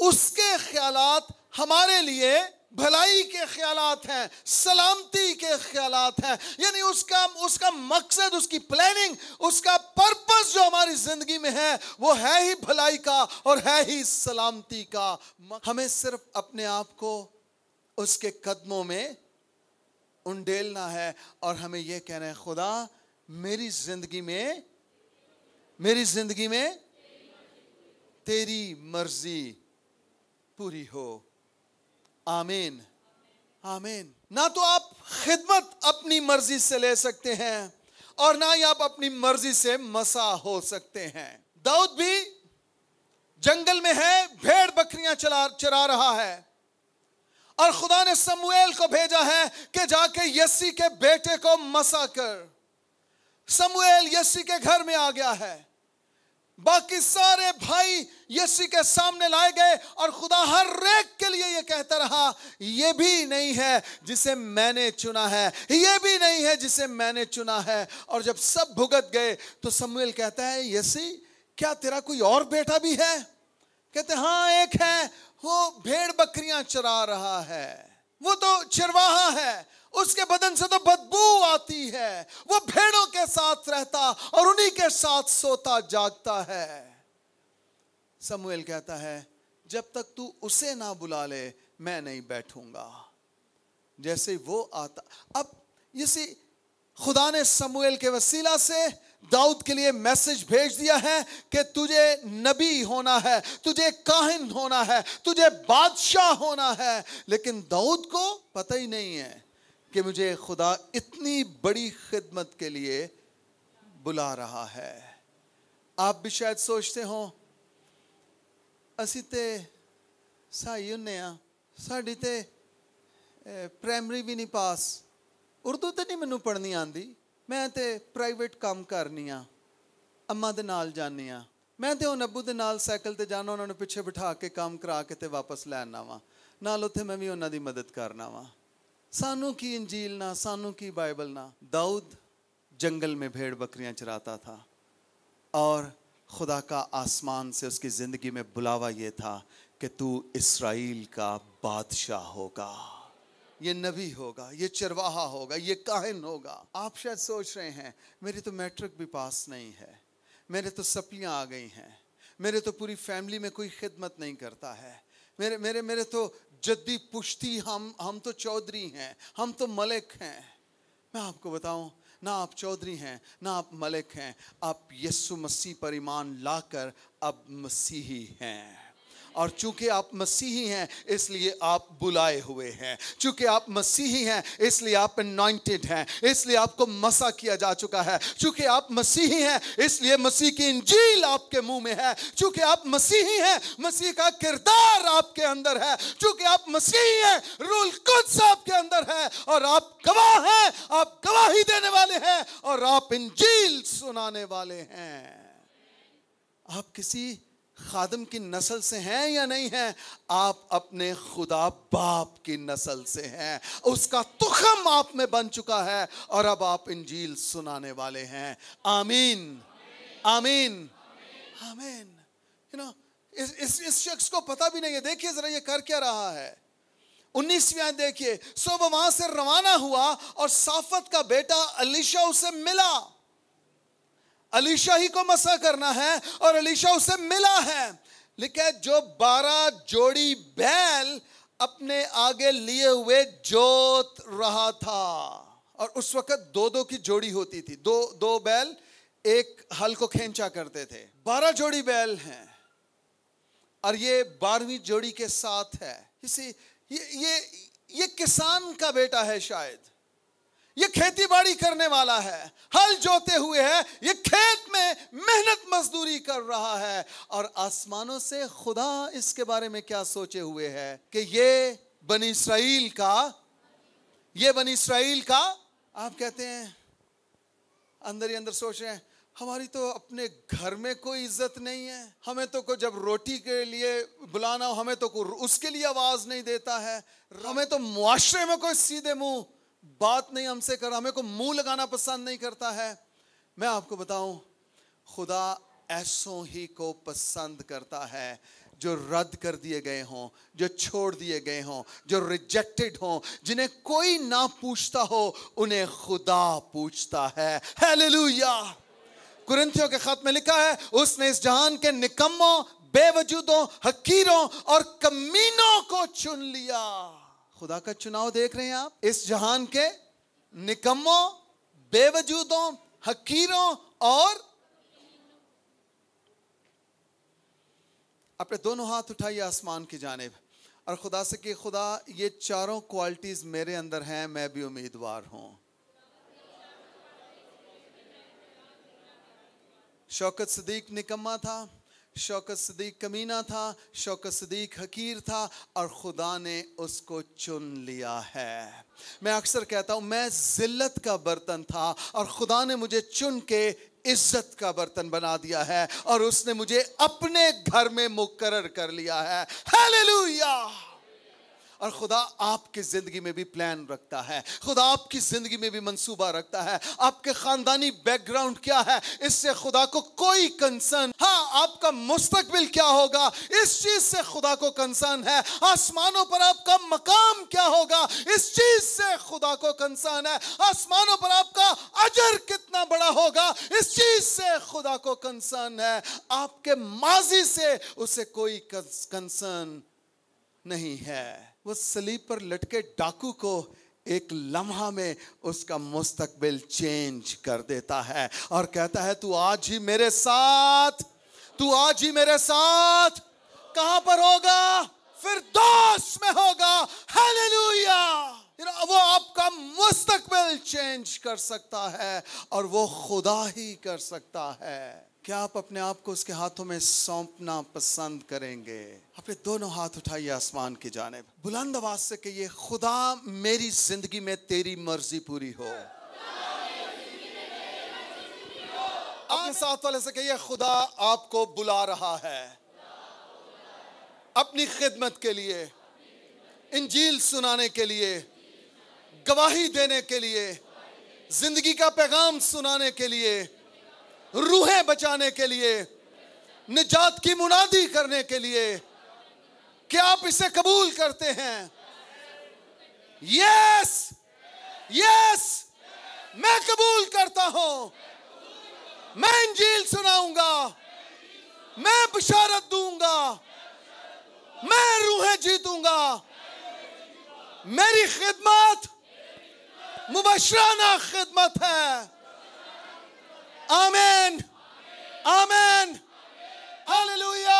उसके ख्यालात हमारे लिए भलाई के ख्याल हैं सलामती के ख्याल हैं यानी उसका उसका मकसद उसकी प्लानिंग उसका पर्पस जो हमारी ज़िंदगी में है वो है ही भलाई का और है ही सलामती का हमें सिर्फ अपने आप को उसके कदमों में उंडेलना है और हमें यह कहना है खुदा मेरी ज़िंदगी में मेरी ज़िंदगी में तेरी मर्जी पूरी हो आमीन आमीन ना तो आप खिदमत अपनी मर्जी से ले सकते हैं और ना ही आप अपनी मर्जी से मसा हो सकते हैं दाऊद भी जंगल में है भेड़ बकरियां चला चरा रहा है और खुदा ने समुएल को भेजा है कि जाके यस्सी के बेटे को मसा कर समुएल यस्सी के घर में आ गया है बाकी सारे भाई यसी के सामने लाए गए और खुदा हर रेख के लिए ये कहता रहा ये भी नहीं है जिसे मैंने चुना है ये भी नहीं है जिसे मैंने चुना है और जब सब भुगत गए तो समूएल कहता है यसी क्या तेरा कोई और बेटा भी है कहते हाँ एक है वो भेड़ बकरियां चरा रहा है वो तो चरवाहा है उसके बदन से तो बदबू आती है वो भेड़ों के साथ रहता और उन्हीं के साथ सोता जागता है समूएल कहता है जब तक तू उसे ना बुला ले मैं नहीं बैठूंगा जैसे वो आता अब इसी खुदा ने समुएल के वसीला से दाऊद के लिए मैसेज भेज दिया है कि तुझे नबी होना है तुझे काहिन होना है तुझे बादशाह होना है लेकिन दाऊद को पता ही नहीं है कि मुझे खुदा इतनी बड़ी खिदमत के लिए बुला रहा है आप भी शायद ਸੋਚਦੇ ਹੋ ਅਸੀਂ ਤੇ ਸਹੀ ਹੁੰਨੇ ਆ ਸਾਡੀ ਤੇ ਪ੍ਰਾਇਮਰੀ ਵੀ ਨਹੀਂ ਪਾਸ ਉਰਦੂ ਤੇ ਨਹੀਂ ਮੈਨੂੰ ਪੜ੍ਹਨੀ ਆਂਦੀ ਮੈਂ ਤੇ ਪ੍ਰਾਈਵੇਟ ਕੰਮ ਕਰਨੀ ਆ ਅੰਮਾ ਦੇ ਨਾਲ ਜਾਣੀ ਆ ਮੈਂ ਤੇ ਹੁਣ ਅੱਬੂ ਦੇ ਨਾਲ ਸਾਈਕਲ ਤੇ ਜਾਣਾ ਉਹਨਾਂ ਨੂੰ ਪਿੱਛੇ ਬਿਠਾ ਕੇ ਕੰਮ ਕਰਾ ਕੇ ਤੇ ਵਾਪਸ ਲੈਣਾ ਵਾਂ ਨਾਲ ਉੱਥੇ ਮੈਂ ਵੀ ਉਹਨਾਂ ਦੀ ਮਦਦ ਕਰਨਾ ਵਾਂ सानू की इंजील ना सानू की बाइबल ना दाऊद जंगल में भेड़ बकरियां चराता था और खुदा का आसमान से उसकी ज़िंदगी में बुलावा ये था कि तू इसराइल का बादशाह होगा ये नबी होगा ये चरवाहा होगा ये काहिन होगा आप शायद सोच रहे हैं मेरी तो मैट्रिक भी पास नहीं है मेरे तो सपलियाँ आ गई हैं मेरे तो पूरी फैमिली में कोई खिदमत नहीं करता है मेरे मेरे मेरे तो जद्दी पुश्ती हम हम तो चौधरी हैं हम तो मलिक हैं मैं आपको बताऊं ना आप चौधरी हैं ना आप मलिक हैं आप यस्सु मसीह पर ईमान लाकर अब मसीही हैं और चूंकि आप मसीही हैं इसलिए आप बुलाए हुए हैं चूंकि आप मसीही हैं इसलिए आप अनॉइंटेड हैं इसलिए आपको मसा किया जा चुका है चूंकि आप मसीही हैं इसलिए मसीह की इंजील आपके मुंह में है चूंकि आप मसीही हैं मसीह का किरदार आपके अंदर है चूंकि आप मसीही हैं रूल कुछ आपके अंदर है और आप गवाह हैं आप गवाही देने वाले हैं और आप इंजील सुनाने वाले हैं आप किसी खादम की नस्ल से हैं या नहीं हैं आप अपने खुदा बाप की नस्ल से हैं उसका तुखम आप में बन चुका है और अब आप इंजील सुनाने वाले हैं आमीन आमीन आमीन यू नो इस इस, इस शख्स को पता भी नहीं है देखिए जरा ये कर क्या रहा है उन्नीसवीं देखिए सो वहां से रवाना हुआ और साफत का बेटा अलीशा उसे मिला अलीशा ही को मसा करना है और अलीशा उसे मिला है लिखे जो बारह जोड़ी बैल अपने आगे लिए हुए जोत रहा था और उस वक्त दो दो की जोड़ी होती थी दो दो बैल एक हल को खेंचा करते थे बारह जोड़ी बैल हैं और ये बारहवीं जोड़ी के साथ है इसी ये ये ये किसान का बेटा है शायद ये खेती बाड़ी करने वाला है हल जोते हुए है ये खेत में मेहनत मजदूरी कर रहा है और आसमानों से खुदा इसके बारे में क्या सोचे हुए है कि ये बन इसराइल का ये बन इसराइल का आप कहते हैं अंदर ही अंदर सोच रहे हैं हमारी तो अपने घर में कोई इज्जत नहीं है हमें तो कोई जब रोटी के लिए बुलाना हो हमें तो कोई उसके लिए आवाज नहीं देता है हमें तो मुआशरे में कोई सीधे मुंह बात नहीं हमसे कर हमें को मुंह लगाना पसंद नहीं करता है मैं आपको बताऊं खुदा ऐसों ही को पसंद करता है जो रद्द कर दिए गए हों जो छोड़ दिए गए हों जो रिजेक्टेड हों जिन्हें कोई ना पूछता हो उन्हें खुदा पूछता है हालेलुया कुरिंथियों के खत में लिखा है उसने इस जहान के निकम्मों बेवजूदों हकीरों और कमीनों को चुन लिया खुदा का चुनाव देख रहे हैं आप इस जहान के निकम्मों बेवजूदों हकीरों और अपने दोनों हाथ उठाइए आसमान की जानब और खुदा से कि खुदा ये चारों क्वालिटीज़ मेरे अंदर हैं मैं भी उम्मीदवार हूं शौकत सदीक निकम्मा था शौकत सदीक कमीना था शौकत सदीक हकीर था और ख़ुदा ने उसको चुन लिया है मैं अक्सर कहता हूँ मैं ज़िल्लत का बर्तन था और ख़ुदा ने मुझे चुन के इज्जत का बर्तन बना दिया है और उसने मुझे अपने घर में मुकर कर लिया है हालेलुया और खुदा आपकी ज़िंदगी में भी प्लान रखता है खुदा आपकी ज़िंदगी में भी मंसूबा रखता है आपके ख़ानदानी बैकग्राउंड क्या है इससे खुदा को कोई कंसर्न आपका मुस्तकबिल क्या होगा इस चीज से खुदा को कंसर्न है आसमानों पर आपका मकाम क्या होगा इस चीज से खुदा को कंसर्न है आसमानों पर आपका अजर कितना बड़ा होगा इस चीज से खुदा को कंसर्न है आपके माजी से उसे कोई कंसर्न नहीं है वो सलीब पर लटके डाकू को एक लम्हा में उसका मुस्तकबिल चेंज कर देता है और कहता है तू आज ही मेरे साथ तू आज ही मेरे साथ कहां पर होगा फिर दोस्त में होगा हालेलुया वो आपका मुस्तकबिल चेंज कर सकता है और वो खुदा ही कर सकता है क्या आप अपने आप को उसके हाथों में सौंपना पसंद करेंगे अपने दोनों हाथ उठाइए आसमान की जानेब बुलंद आवाज से कहिए खुदा मेरी जिंदगी में तेरी मर्जी पूरी हो अपने साथ वाले से कहिए खुदा आपको बुला रहा है अपनी खिदमत के लिए इंजील सुनाने के लिए गवाही देने के लिए जिंदगी का पैगाम सुनाने के लिए रूहें बचाने के लिए निजात की मुनादी करने के लिए क्या आप इसे कबूल करते हैं यस यस मैं कबूल करता हूं मैं इंजील सुनाऊंगा मैं बशारत दूंगा मैं रूहें जीतूंगा मेरी खिदमत मुबशराना खिदमत है आमेन आमेन हालेलुया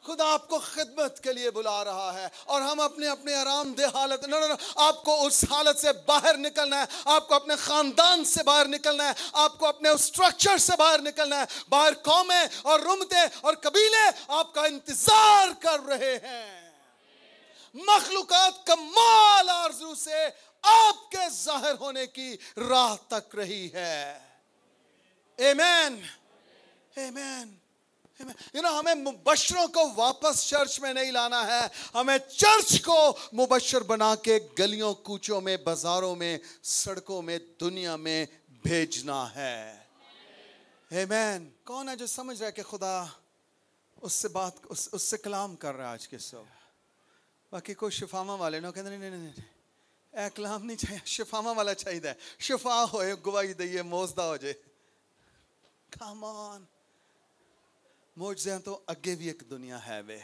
खुदा आपको खिदमत के लिए बुला रहा है और हम अपने अपने आराम दे हालत नो आपको उस हालत से बाहर निकलना है आपको अपने ख़ानदान से बाहर निकलना है आपको अपने उस स्ट्रक्चर से बाहर निकलना है बाहर कौमें और रुमते और कबीले आपका इंतज़ार कर रहे हैं मखलूक कमाल आरजू से आपके जाहिर होने की राह तक रही है एमैन एमैन यू नो हमें मुबशरों को वापस चर्च में नहीं लाना है हमें चर्च को मुबशर बना के गलियों कूचों में बाजारों में सड़कों में दुनिया में भेजना है मैन कौन है जो समझ रहा है कि खुदा उससे बात उस उससे कलाम कर रहा है आज के सब बाकी कोई शिफामा वाले ना कहते नहीं नहीं नहीं ए कलाम नहीं चाहिए शिफामा वाला चाहिए शिफा हो गवाही दइए मोजदा हो जाए कमान मोजे तो अगे भी एक दुनिया है वे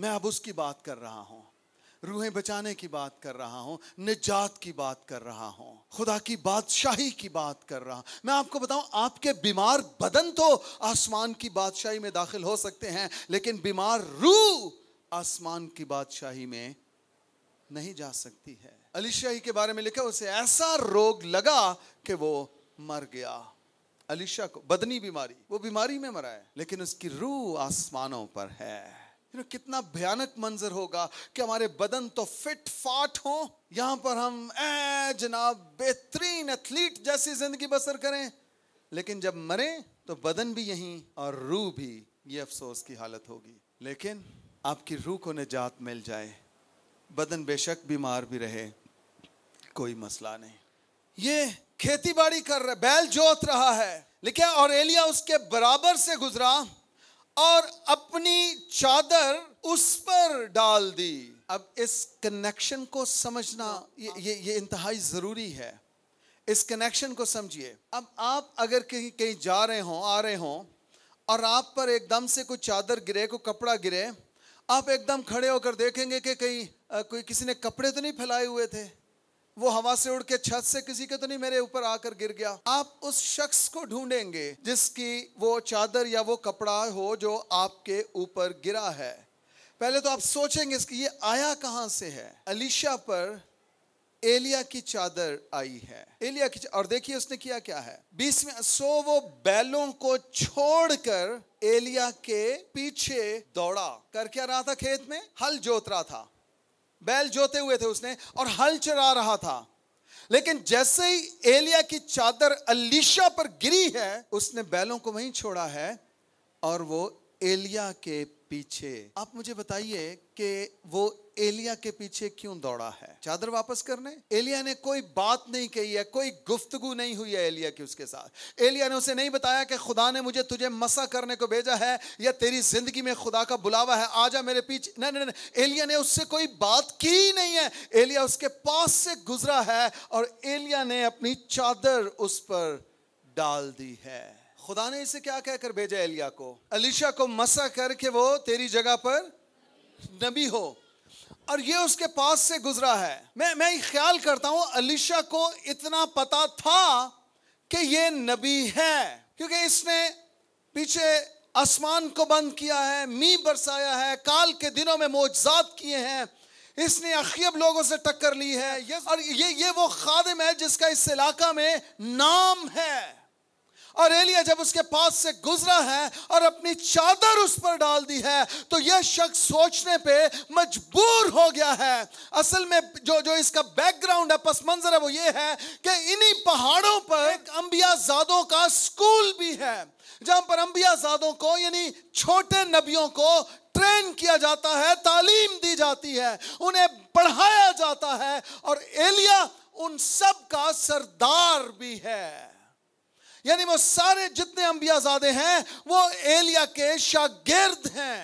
मैं अब उसकी बात कर रहा हूँ रूहें बचाने की बात कर रहा हूँ निजात की बात कर रहा हूँ खुदा की बादशाही की बात कर रहा हूँ मैं आपको बताऊँ आपके बीमार बदन तो आसमान की बादशाही में दाखिल हो सकते हैं लेकिन बीमार रूह आसमान की बादशाही में नहीं जा सकती है अलीशाही के बारे में लिखा उसे ऐसा रोग लगा कि वो मर गया अलीशा को बदनी बीमारी वो बीमारी में मरा है लेकिन उसकी रूह आसमानों पर है यू नो कितना भयानक मंजर होगा कि हमारे बदन तो फिट फाट हो यहां पर हम ए जनाब बेहतरीन एथलीट जैसी जिंदगी बसर करें लेकिन जब मरे तो बदन भी यही और रूह भी ये अफसोस की हालत होगी लेकिन आपकी रूह को निजात मिल जाए बदन बेशक बीमार भी रहे कोई मसला नहीं ये खेती बाड़ी कर रहा है बैल जोत रहा है लिखे और एलिया उसके बराबर से गुजरा और अपनी चादर उस पर डाल दी अब इस कनेक्शन को समझना ये ये, ये इंतहाई ज़रूरी है इस कनेक्शन को समझिए अब आप अगर कहीं कहीं जा रहे हों आ रहे हों और आप पर एकदम से कोई चादर गिरे कोई कपड़ा गिरे आप एकदम खड़े होकर देखेंगे कि कहीं कोई किसी ने कपड़े तो नहीं फैलाए हुए थे वो हवा से उड़ के छत से किसी के तो नहीं मेरे ऊपर आकर गिर गया आप उस शख्स को ढूंढेंगे जिसकी वो चादर या वो कपड़ा हो जो आपके ऊपर गिरा है पहले तो आप सोचेंगे इसकी ये आया कहाँ से है अलीशा पर एलिया की चादर आई है एलिया की और देखिए उसने किया क्या है बीस में सो वो बैलों को छोड़कर एलिया के पीछे दौड़ा कर क्या रहा था खेत में हल जोत रहा था बैल जोते हुए थे उसने और हल चरा रहा था लेकिन जैसे ही एलिया की चादर अलीशा पर गिरी है उसने बैलों को वहीं छोड़ा है और वो एलिया के पीछे आप मुझे बताइए कि वो एलिया के पीछे क्यों दौड़ा है चादर वापस करने एलिया ने कोई बात नहीं कही है कोई गुफ्तगु नहीं हुई है एलिया की उसके साथ एलिया ने उसे नहीं बताया कि खुदा ने मुझे तुझे मसा करने को भेजा है या तेरी जिंदगी में खुदा का बुलावा है आजा मेरे पीछे नहीं नहीं नहीं एलिया ने उससे कोई बात की नहीं है एलिया उसके पास से गुजरा है और एलिया ने अपनी चादर उस पर डाल दी है खुदा ने इसे क्या कहकर भेजा एलिया को अलीशा को मसा करके वो तेरी जगह पर नबी हो और ये उसके पास से गुजरा है मैं मैं ख्याल करता हूं अलीशा को इतना पता था कि ये नबी है क्योंकि इसने पीछे आसमान को बंद किया है मी बरसाया है काल के दिनों में मोजात किए हैं इसने अखियब लोगों से टक्कर ली है और ये ये वो खादिम है जिसका इस इलाका में नाम है और एलिया जब उसके पास से गुजरा है और अपनी चादर उस पर डाल दी है तो यह शख्स सोचने पे मजबूर हो गया है असल में जो जो इसका बैकग्राउंड है पस मंजर है वो ये है कि इन्हीं पहाड़ों पर एक जादों का स्कूल भी है जहां पर अंबियाजादों को यानी छोटे नबियों को ट्रेन किया जाता है तालीम दी जाती है उन्हें पढ़ाया जाता है और एलिया उन सब का सरदार भी है यानी वो सारे जितने अंबियाजादे हैं वो एलिया के शागिर्द हैं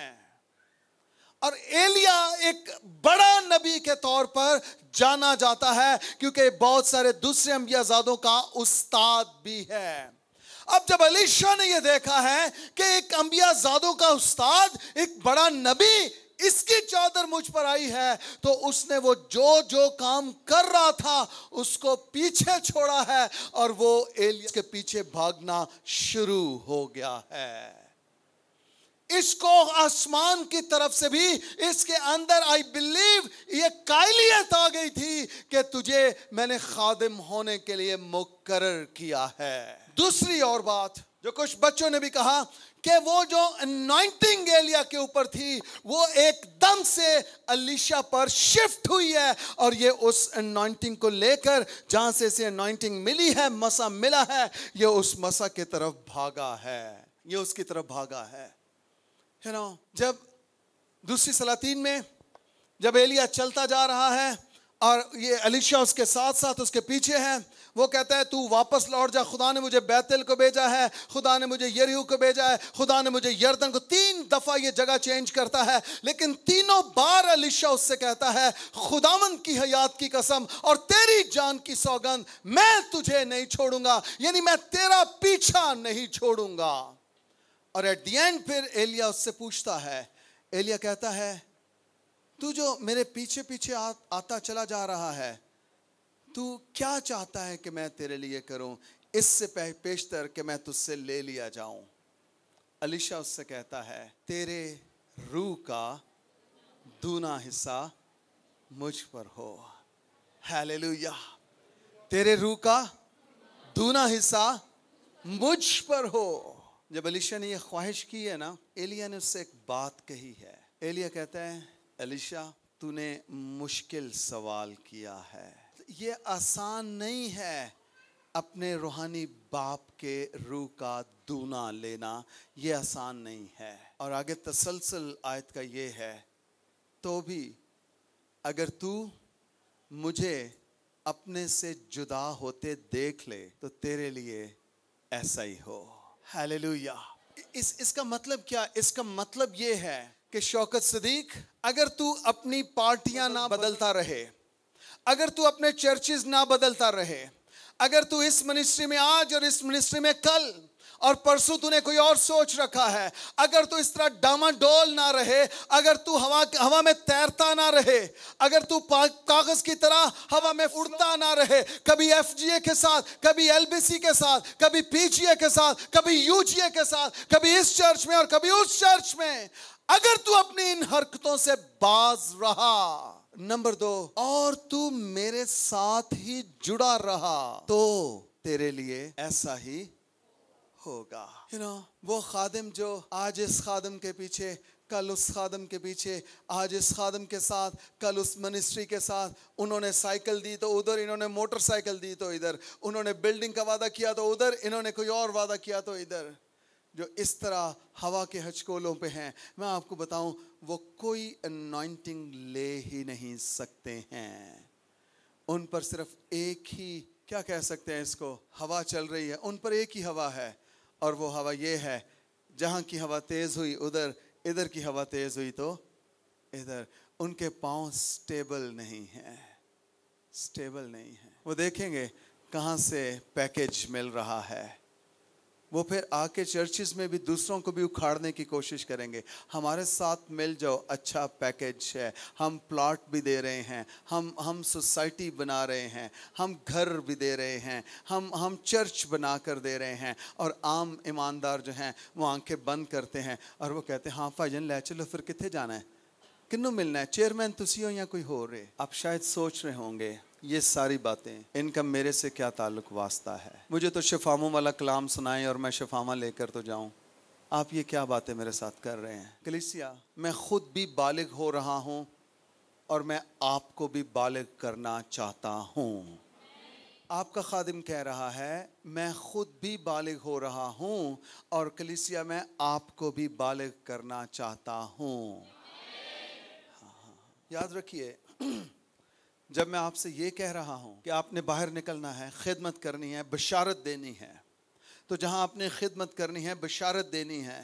और एलिया एक बड़ा नबी के तौर पर जाना जाता है क्योंकि बहुत सारे दूसरे अंबियाजादों का उस्ताद भी है अब जब अलीशा ने यह देखा है कि एक अंबियाजादों का उस्ताद एक बड़ा नबी इसकी चादर मुझ पर आई है तो उसने वो जो जो काम कर रहा था उसको पीछे छोड़ा है और वो एलियस के पीछे भागना शुरू हो गया है इसको आसमान की तरफ से भी इसके अंदर आई बिलीव ये कायलियत आ गई थी कि तुझे मैंने खादिम होने के लिए मुकर किया है दूसरी और बात जो कुछ बच्चों ने भी कहा कि वो जो अनॉइंटिंग एलिया के ऊपर थी वो एकदम से अलीशा पर शिफ्ट हुई है और ये उस अनॉइंटिंग को लेकर जहाँ से इसे अनॉइंटिंग मिली है मसा मिला है ये उस मसा की तरफ भागा है ये उसकी तरफ भागा है नो जब दूसरी सलातीन में जब एलिया चलता जा रहा है और ये अलीशा उसके साथ साथ उसके पीछे है वो कहता है तू वापस लौट जा खुदा ने मुझे बैतल को भेजा है खुदा ने मुझे यरहू को भेजा है खुदा ने मुझे यर्दन को तीन दफ़ा ये जगह चेंज करता है लेकिन तीनों बार अलिशा उससे कहता है खुदावन की हयात की कसम और तेरी जान की सौगंध मैं तुझे नहीं छोड़ूंगा यानी मैं तेरा पीछा नहीं छोड़ूंगा और एट दी एंड फिर एलिया उससे पूछता है एलिया कहता है तू जो मेरे पीछे पीछे आ, आता चला जा रहा है तू क्या चाहता है कि मैं तेरे लिए करूं इससे पेशतर कि मैं तुझसे ले लिया जाऊं अलीशा उससे कहता है तेरे रूह का दूना हिस्सा मुझ पर हो हालेलुया तेरे रूह का दूना हिस्सा मुझ पर हो जब अलीशा ने यह ख्वाहिश की है ना एलिया ने उससे एक बात कही है एलिया कहता है अलीशा तूने मुश्किल सवाल किया है ये आसान नहीं है अपने रूहानी बाप के रूह का दूना लेना ये आसान नहीं है और आगे तसलसल आयत का ये है तो भी अगर तू मुझे अपने से जुदा होते देख ले तो तेरे लिए ऐसा ही हो हालेलुया इस इसका मतलब क्या इसका मतलब ये है कि शौकत सदीक अगर तू अपनी पार्टियां ना मतलब बदलता रहे अगर तू अपने चर्चेज ना बदलता रहे अगर तू इस मिनिस्ट्री में आज और इस मिनिस्ट्री में कल और परसों तूने कोई और सोच रखा है अगर तू इस तरह डोल ना रहे अगर तू हवा हवा में तैरता ना रहे अगर तू कागज की तरह हवा में उड़ता ना रहे कभी एफ के साथ कभी एल के साथ कभी पी के साथ कभी यू के साथ कभी इस चर्च में और कभी उस चर्च में अगर तू अपनी इन हरकतों से बाज रहा नंबर दो और तू मेरे साथ ही जुड़ा रहा तो तेरे लिए ऐसा ही होगा यू you नो know, वो खादिम जो आज इस खादिम के पीछे कल उस खादम के पीछे आज इस खादम के साथ कल उस मिनिस्ट्री के साथ उन्होंने साइकिल दी तो उधर इन्होंने मोटरसाइकिल दी तो इधर उन्होंने बिल्डिंग का वादा किया तो उधर इन्होंने कोई और वादा किया तो इधर जो इस तरह हवा के हचकोलों पे हैं मैं आपको बताऊं वो कोई अनॉइंटिंग ले ही नहीं सकते हैं उन पर सिर्फ एक ही क्या कह सकते हैं इसको हवा चल रही है उन पर एक ही हवा है और वो हवा ये है जहाँ की हवा तेज़ हुई उधर इधर की हवा तेज़ हुई तो इधर उनके पाँव स्टेबल नहीं है स्टेबल नहीं है वो देखेंगे कहाँ से पैकेज मिल रहा है वो फिर आके चर्चिस में भी दूसरों को भी उखाड़ने की कोशिश करेंगे हमारे साथ मिल जाओ अच्छा पैकेज है हम प्लाट भी दे रहे हैं हम हम सोसाइटी बना रहे हैं हम घर भी दे रहे हैं हम हम चर्च बना कर दे रहे हैं और आम ईमानदार जो हैं वो आंखें बंद करते हैं और वो कहते हैं हाँ भाजन ले चलो फिर कितने जाना है किन्नू मिलना है चेयरमैन तुसी हो या कोई हो रहे आप शायद सोच रहे होंगे ये सारी बातें इनका मेरे से क्या ताल्लुक वास्ता है मुझे तो शफामों वाला कलाम सुनाएं और मैं शफामा लेकर तो जाऊं आप ये क्या बातें मेरे साथ कर रहे हैं कलिसिया मैं खुद भी बालिग हो रहा हूं और मैं आपको भी बालिग करना चाहता हूं आपका खादिम कह रहा है मैं खुद भी बालिग हो रहा हूं और कलिसिया में आपको भी बालिग करना चाहता हूं हाँ, हाँ, हाँ। याद रखिए जब मैं आपसे ये कह रहा हूँ कि आपने बाहर निकलना है खिदमत करनी है बशारत देनी है तो जहाँ आपने खिदमत करनी है बशारत देनी है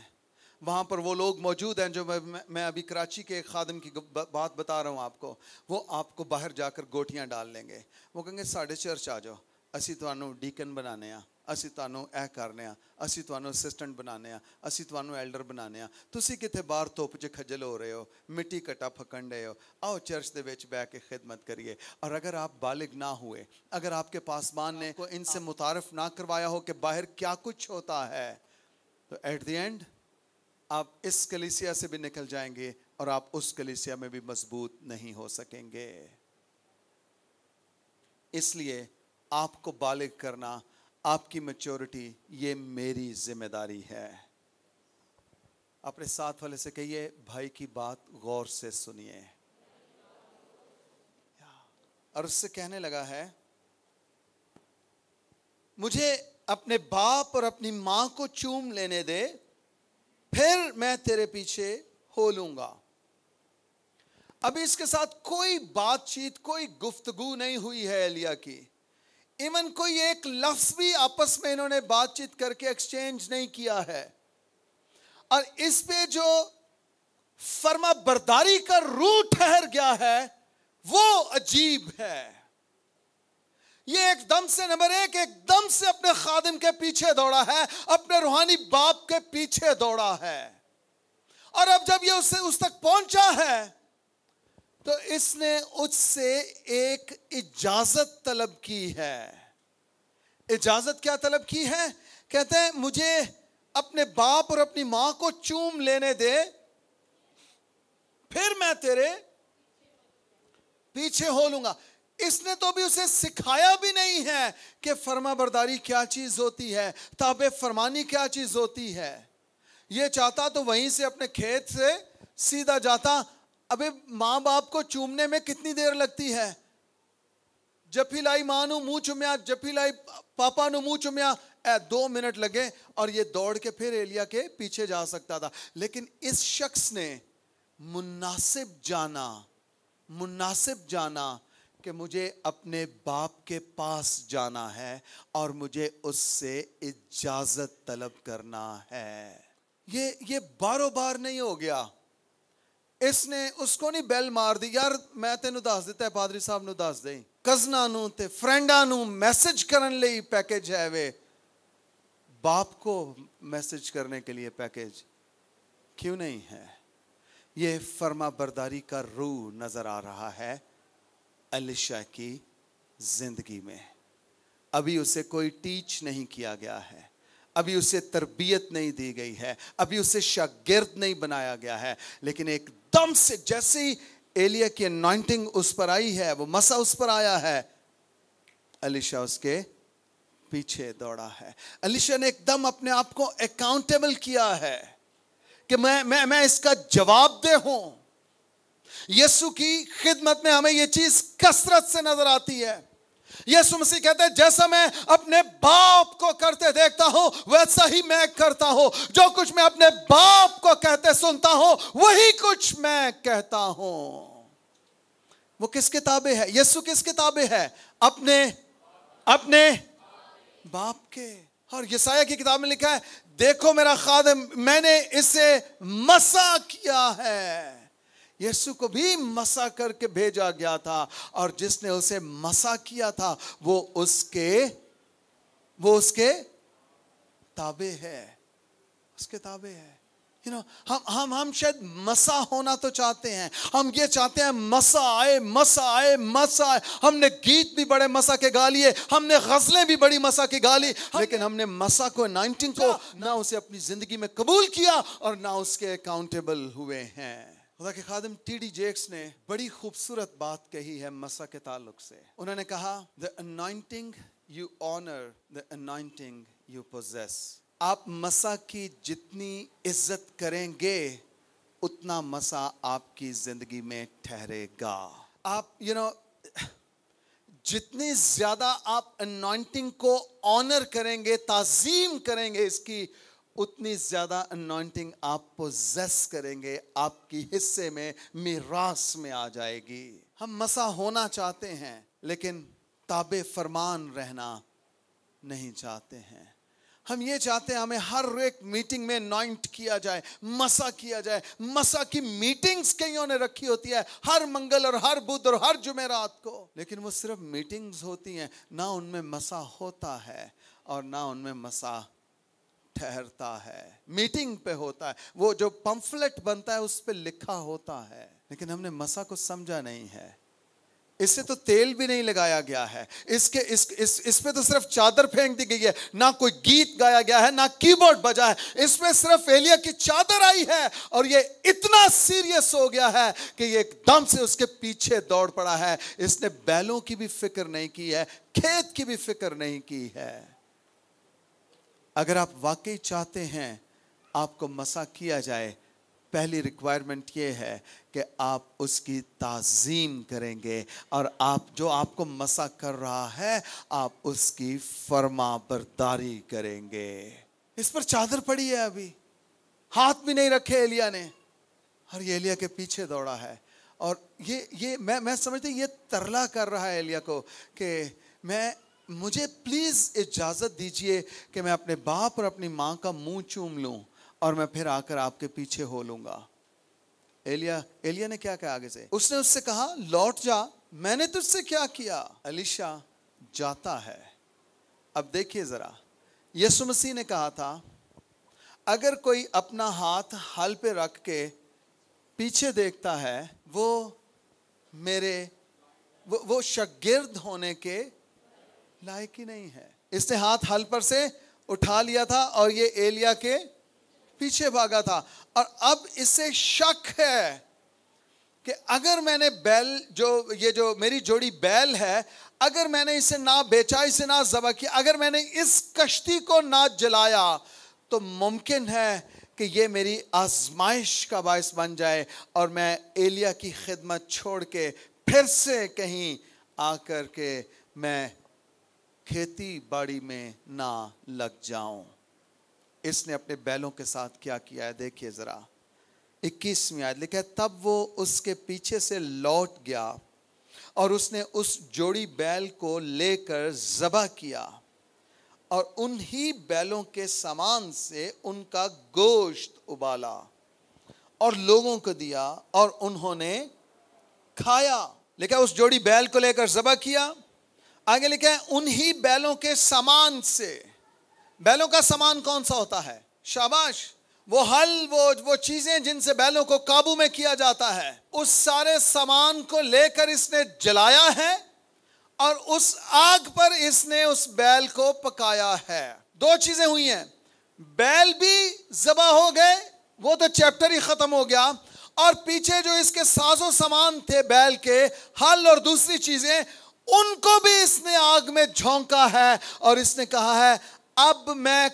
वहाँ पर वो लोग मौजूद हैं जो मैं मैं अभी कराची के एक खादम की बात बता रहा हूँ आपको वो आपको बाहर जाकर गोटियाँ डाल लेंगे वो कहेंगे साढ़े चर्च आ जाओ असी तो डीकन बनाने हैं ਅਸੀਂ ਤੁਹਾਨੂੰ ਇਹ ਕਰਨੇ ਆ ਅਸੀਂ ਤੁਹਾਨੂੰ ਅਸਿਸਟੈਂਟ ਬਣਾਣੇ ਆ ਅਸੀਂ ਤੁਹਾਨੂੰ ਐਲਡਰ ਬਣਾਣੇ ਆ ਤੁਸੀਂ ਕਿੱਥੇ ਬਾਹਰ ਧੁੱਪ 'ਚ ਖੱਜਲ ਹੋ ਰਹੇ ਹੋ ਮਿੱਟੀ ਕਟਾ आओ चर्च के ਵਿੱਚ ਬੈ ਕੇ करिए और अगर आप बालिग ना हुए अगर आपके पासवान ने को इनसे मुतारफ ना करवाया हो कि बाहर क्या कुछ होता है तो ऐट द एंड आप इस कलिसिया से भी निकल जाएंगे और आप उस कलिसिया में भी मजबूत नहीं हो सकेंगे इसलिए आपको बालिग करना आपकी मेच्योरिटी ये मेरी जिम्मेदारी है अपने साथ वाले से कहिए भाई की बात गौर से सुनिए और उससे कहने लगा है मुझे अपने बाप और अपनी मां को चूम लेने दे फिर मैं तेरे पीछे हो लूंगा अभी इसके साथ कोई बातचीत कोई गुफ्तगु नहीं हुई है एलिया की इवन कोई एक लफ्ज भी आपस में इन्होंने बातचीत करके एक्सचेंज नहीं किया है और इस पे जो फर्मा बर्दारी का रू ठहर गया है वो अजीब है ये एकदम से नंबर एक एकदम से अपने खादिम के पीछे दौड़ा है अपने रूहानी बाप के पीछे दौड़ा है और अब जब ये उससे उस तक पहुंचा है तो इसने उससे एक इजाजत तलब की है इजाजत क्या तलब की है कहते हैं मुझे अपने बाप और अपनी मां को चूम लेने दे फिर मैं तेरे पीछे हो लूंगा इसने तो भी उसे सिखाया भी नहीं है कि फर्मा बरदारी क्या चीज होती है ताबे फरमानी क्या चीज होती है ये चाहता तो वहीं से अपने खेत से सीधा जाता अबे माँ बाप को चूमने में कितनी देर लगती है लाई माँ नु मुँह चुमया लाई पापा नु मुँह चुम्या ए, दो मिनट लगे और ये दौड़ के फिर एलिया के पीछे जा सकता था लेकिन इस शख्स ने मुनासिब जाना मुनासिब जाना कि मुझे अपने बाप के पास जाना है और मुझे उससे इजाज़त तलब करना है ये ये बारो बार नहीं हो गया इसने उसको नहीं बैल मार दी यार मैं तेन दस दिता है पादरी साहब ਦੇ ਕਜ਼ਨਾਂ ਨੂੰ ਤੇ ਫਰੈਂਡਾਂ ਨੂੰ ਮੈਸੇਜ ਕਰਨ ਲਈ ਪੈਕੇਜ बाप को मैसेज करने के लिए पैकेज क्यों नहीं है ये फर्मा बरदारी का रू नजर आ रहा है अलिशा की जिंदगी में अभी उसे कोई टीच नहीं किया गया है अभी उसे तरबियत नहीं दी गई है अभी उसे शागिर्द नहीं बनाया गया है लेकिन एक एकदम से जैसी एलिया की नॉइंटिंग उस पर आई है वो मसा उस पर आया है अलीशा उसके पीछे दौड़ा है अलीशा ने एकदम अपने आप को अकाउंटेबल किया है कि मैं मैं मैं इसका जवाब दे हूं यीशु की खिदमत में हमें यह चीज कसरत से नजर आती है यीशु मसीह कहते हैं जैसा मैं अपने बाप को करते देखता हूं वैसा ही मैं करता हूं जो कुछ मैं अपने बाप को कहते सुनता हूं वही कुछ मैं कहता हूं वो किस किताबे है यीशु किस किताबे है अपने अपने बाप के और यसाया की किताब में लिखा है देखो मेरा खाद मैंने इसे मसा किया है यीशु को भी मसा करके भेजा गया था और जिसने उसे मसा किया था वो उसके वो उसके ताबे है उसके ताबे है यू you नो know, हम हम हम शायद मसा होना तो चाहते हैं हम ये चाहते हैं मसा आए मसा आए मसा आए हमने गीत भी बड़े मसा के गा लिए हमने गजलें भी बड़ी मसा के गा ली लेकिन हमने मसा को नाइनटीन को ना उसे अपनी जिंदगी में कबूल किया और ना उसके अकाउंटेबल हुए हैं खुदा के खादम टी डी जेक्स ने बड़ी खूबसूरत बात कही है मसा के ताल्लुक से उन्होंने कहा the anointing you honour the anointing you possess आप मसा की जितनी इज्जत करेंगे उतना मसा आपकी जिंदगी में ठहरेगा आप यू you नो know, जितने ज्यादा आप अनाइंटिंग को ऑनर करेंगे ताजीम करेंगे इसकी उतनी ज़्यादा अनॉइंटिंग आप पोजेस करेंगे आपकी हिस्से में मिरास में आ जाएगी हम मसा होना चाहते हैं लेकिन ताबे फरमान रहना नहीं चाहते हैं हम ये चाहते हैं हमें हर एक मीटिंग में नॉइंट किया जाए मसा किया जाए मसा की मीटिंग्स कईयों ने रखी होती है हर मंगल और हर बुध और हर जुमेरात को लेकिन वो सिर्फ मीटिंग्स होती हैं ना उनमें मसा होता है और ना उनमें मसा ठहरता है मीटिंग पे होता है वो जो पंफलेट बनता है उस पर लिखा होता है लेकिन हमने मसा को समझा नहीं है इसे तो तेल भी नहीं लगाया गया है इसके इस इस इस पे तो सिर्फ चादर फेंक दी गई है ना कोई गीत गाया गया है ना कीबोर्ड बजा है इसमें सिर्फ एलिया की चादर आई है और ये इतना सीरियस हो गया है कि ये एकदम से उसके पीछे दौड़ पड़ा है इसने बैलों की भी फिक्र नहीं की है खेत की भी फिक्र नहीं की है अगर आप वाकई चाहते हैं आपको मसा किया जाए पहली रिक्वायरमेंट ये है कि आप उसकी ताजीम करेंगे और आप जो आपको मसा कर रहा है आप उसकी फर्मा बरदारी करेंगे इस पर चादर पड़ी है अभी हाथ भी नहीं रखे एलिया ने और ये एलिया के पीछे दौड़ा है और ये ये मैं मैं समझती ये तरला कर रहा है एलिया को कि मैं मुझे प्लीज़ इजाज़त दीजिए कि मैं अपने बाप और अपनी माँ का मुंह चूम लूँ और मैं फिर आकर आपके पीछे हो लूँगा एलिया एलिया ने क्या कहा आगे से उसने उससे कहा लौट जा मैंने तुझसे क्या किया अलीशा जाता है अब देखिए ज़रा यसु मसीह ने कहा था अगर कोई अपना हाथ हल पे रख के पीछे देखता है वो मेरे वो, वो शगिर्द होने के लायक ही नहीं है इसने हाथ हल पर से उठा लिया था और ये एलिया के पीछे भागा था और अब इससे शक है कि अगर मैंने बैल जो ये जो मेरी जोड़ी बैल है अगर मैंने इसे ना बेचा इसे ना जबा किया अगर मैंने इस कश्ती को ना जलाया तो मुमकिन है कि ये मेरी आजमाइश का बायस बन जाए और मैं एलिया की खिदमत छोड़ के फिर से कहीं आकर के मैं खेती बाड़ी में ना लग जाऊं इसने अपने बैलों के साथ क्या किया है देखिए ज़रा इक्कीसवीं आयत लिखा है तब वो उसके पीछे से लौट गया और उसने उस जोड़ी बैल को लेकर जबा किया और उन्हीं बैलों के सामान से उनका गोश्त उबाला और लोगों को दिया और उन्होंने खाया लेकिन उस जोड़ी बैल को लेकर जबा किया आगे लिखे उन्हीं बैलों के समान से बैलों का सामान कौन सा होता है शाबाश वो हल वो वो चीजें जिनसे बैलों को काबू में किया जाता है उस सारे सामान को लेकर इसने जलाया है और उस आग पर इसने उस बैल को पकाया है दो चीजें हुई हैं बैल भी जबा हो गए वो तो चैप्टर ही खत्म हो गया और पीछे जो इसके साजो सामान थे बैल के हल और दूसरी चीजें उनको भी इसने आग में झोंका है और इसने कहा है अब मैं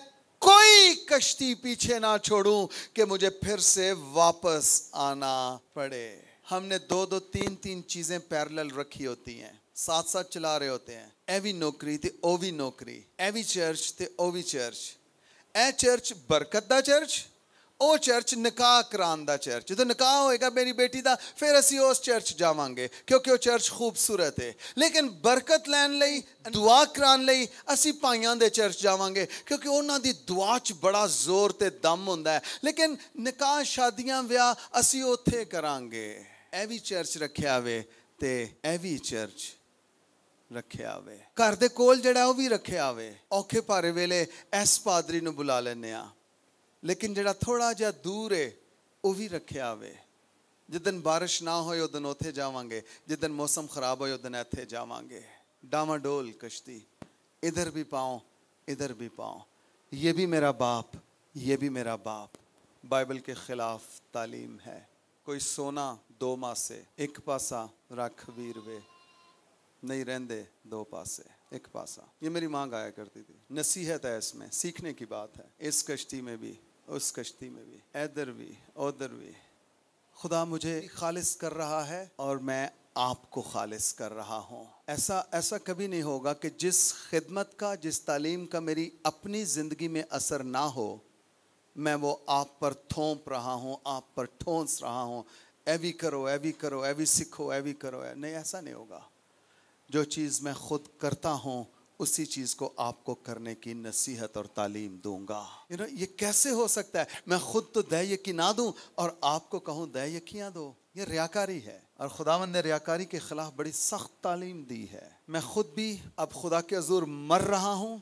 कोई कश्ती पीछे ना छोड़ूं कि मुझे फिर से वापस आना पड़े हमने दो दो तीन तीन चीजें पैरेलल रखी होती हैं साथ साथ चला रहे होते हैं ए भी नौकरी थे ओ भी नौकरी ए भी चर्च थे ओ भी चर्च ए चर्च बरकत दा चर्च ਉਹ ਚਰਚ ਨਿਕਾਹ ਕਰਾਉਣ ਦਾ ਚਰਚ ਜਦੋਂ ਨਿਕਾਹ ਹੋਏਗਾ ਮੇਰੀ ਬੇਟੀ ਦਾ ਫਿਰ ਅਸੀਂ ਉਸ ਚਰਚ ਜਾਵਾਂਗੇ ਕਿਉਂਕਿ ਉਹ ਚਰਚ ਖੂਬਸੂਰਤ ਹੈ ਲੇਕਿਨ ਬਰਕਤ ਲੈਣ ਲਈ ਦੁਆ ਕਰਾਉਣ ਲਈ ਅਸੀਂ ਪਾਈਆਂ ਦੇ ਚਰਚ ਜਾਵਾਂਗੇ ਕਿਉਂਕਿ ਉਹਨਾਂ ਦੀ ਦੁਆ 'ਚ ਬੜਾ ਜ਼ੋਰ ਤੇ ਦਮ ਹੁੰਦਾ ਹੈ ਲੇਕਿਨ ਨਿਕਾਹ ਸ਼ਾਦੀਆਂ ਵਿਆਹ ਅਸੀਂ ਉੱਥੇ ਕਰਾਂਗੇ ਐ ਵੀ ਚਰਚ ਰੱਖਿਆ ਵੇ ਤੇ ਐ ਵੀ ਚਰਚ ਰੱਖਿਆ ਵੇ ਘਰ ਦੇ ਕੋਲ ਜਿਹੜਾ ਉਹ ਵੀ ਰੱਖਿਆ ਵੇ ਔਖੇ ਭਾਰੇ ਵੇਲੇ ਐਸ ਪਾਦਰੀ ਨੂੰ ਬੁਲਾ ਲੈਨੇ ਆ लेकिन जरा थोड़ा जहा दूर है वह भी रखे आवे जिदन बारिश ना ਹੋਏ ਉਹ ਦਿਨ ਉੱਥੇ ਜਾਵਾਂਗੇ ਜਿੱਦਨ ਮੌਸਮ ਖਰਾਬ ਹੋਏ ਉਹ ਦਿਨ ਇੱਥੇ ਜਾਵਾਂਗੇ इधर भी पाओ इधर भी पाओ ये भी मेरा बाप ये भी मेरा बाप बाइबल के खिलाफ तालीम है कोई सोना दो मासे एक पासा रख वीर वे नहीं रहते दो पासे एक पासा ये मेरी माँ गाया करती थी नसीहत है इसमें सीखने की बात है इस कश्ती में भी उस कश्ती में भी ऐदर भी उधर भी खुदा मुझे खालिस कर रहा है और मैं आपको खालिस कर रहा हूँ ऐसा ऐसा कभी नहीं होगा कि जिस खिदमत का जिस तालीम का मेरी अपनी ज़िंदगी में असर ना हो मैं वो आप पर थोप रहा हूँ आप पर ठोंस रहा हूँ ऐवी करो ऐवी करो ऐवी सीखो ऐवी करो नहीं ऐसा नहीं होगा जो चीज़ मैं खुद करता हूँ उसी चीज को आपको करने की नसीहत और तालीम दूंगा यू you नो know, ये कैसे हो सकता है मैं खुद तो दह यकी ना दूं और आपको कहूं दह किया दो ये रियाकारी है और खुदावन ने रियाकारी के खिलाफ बड़ी सख्त तालीम दी है मैं खुद भी अब खुदा के अजूर मर रहा हूँ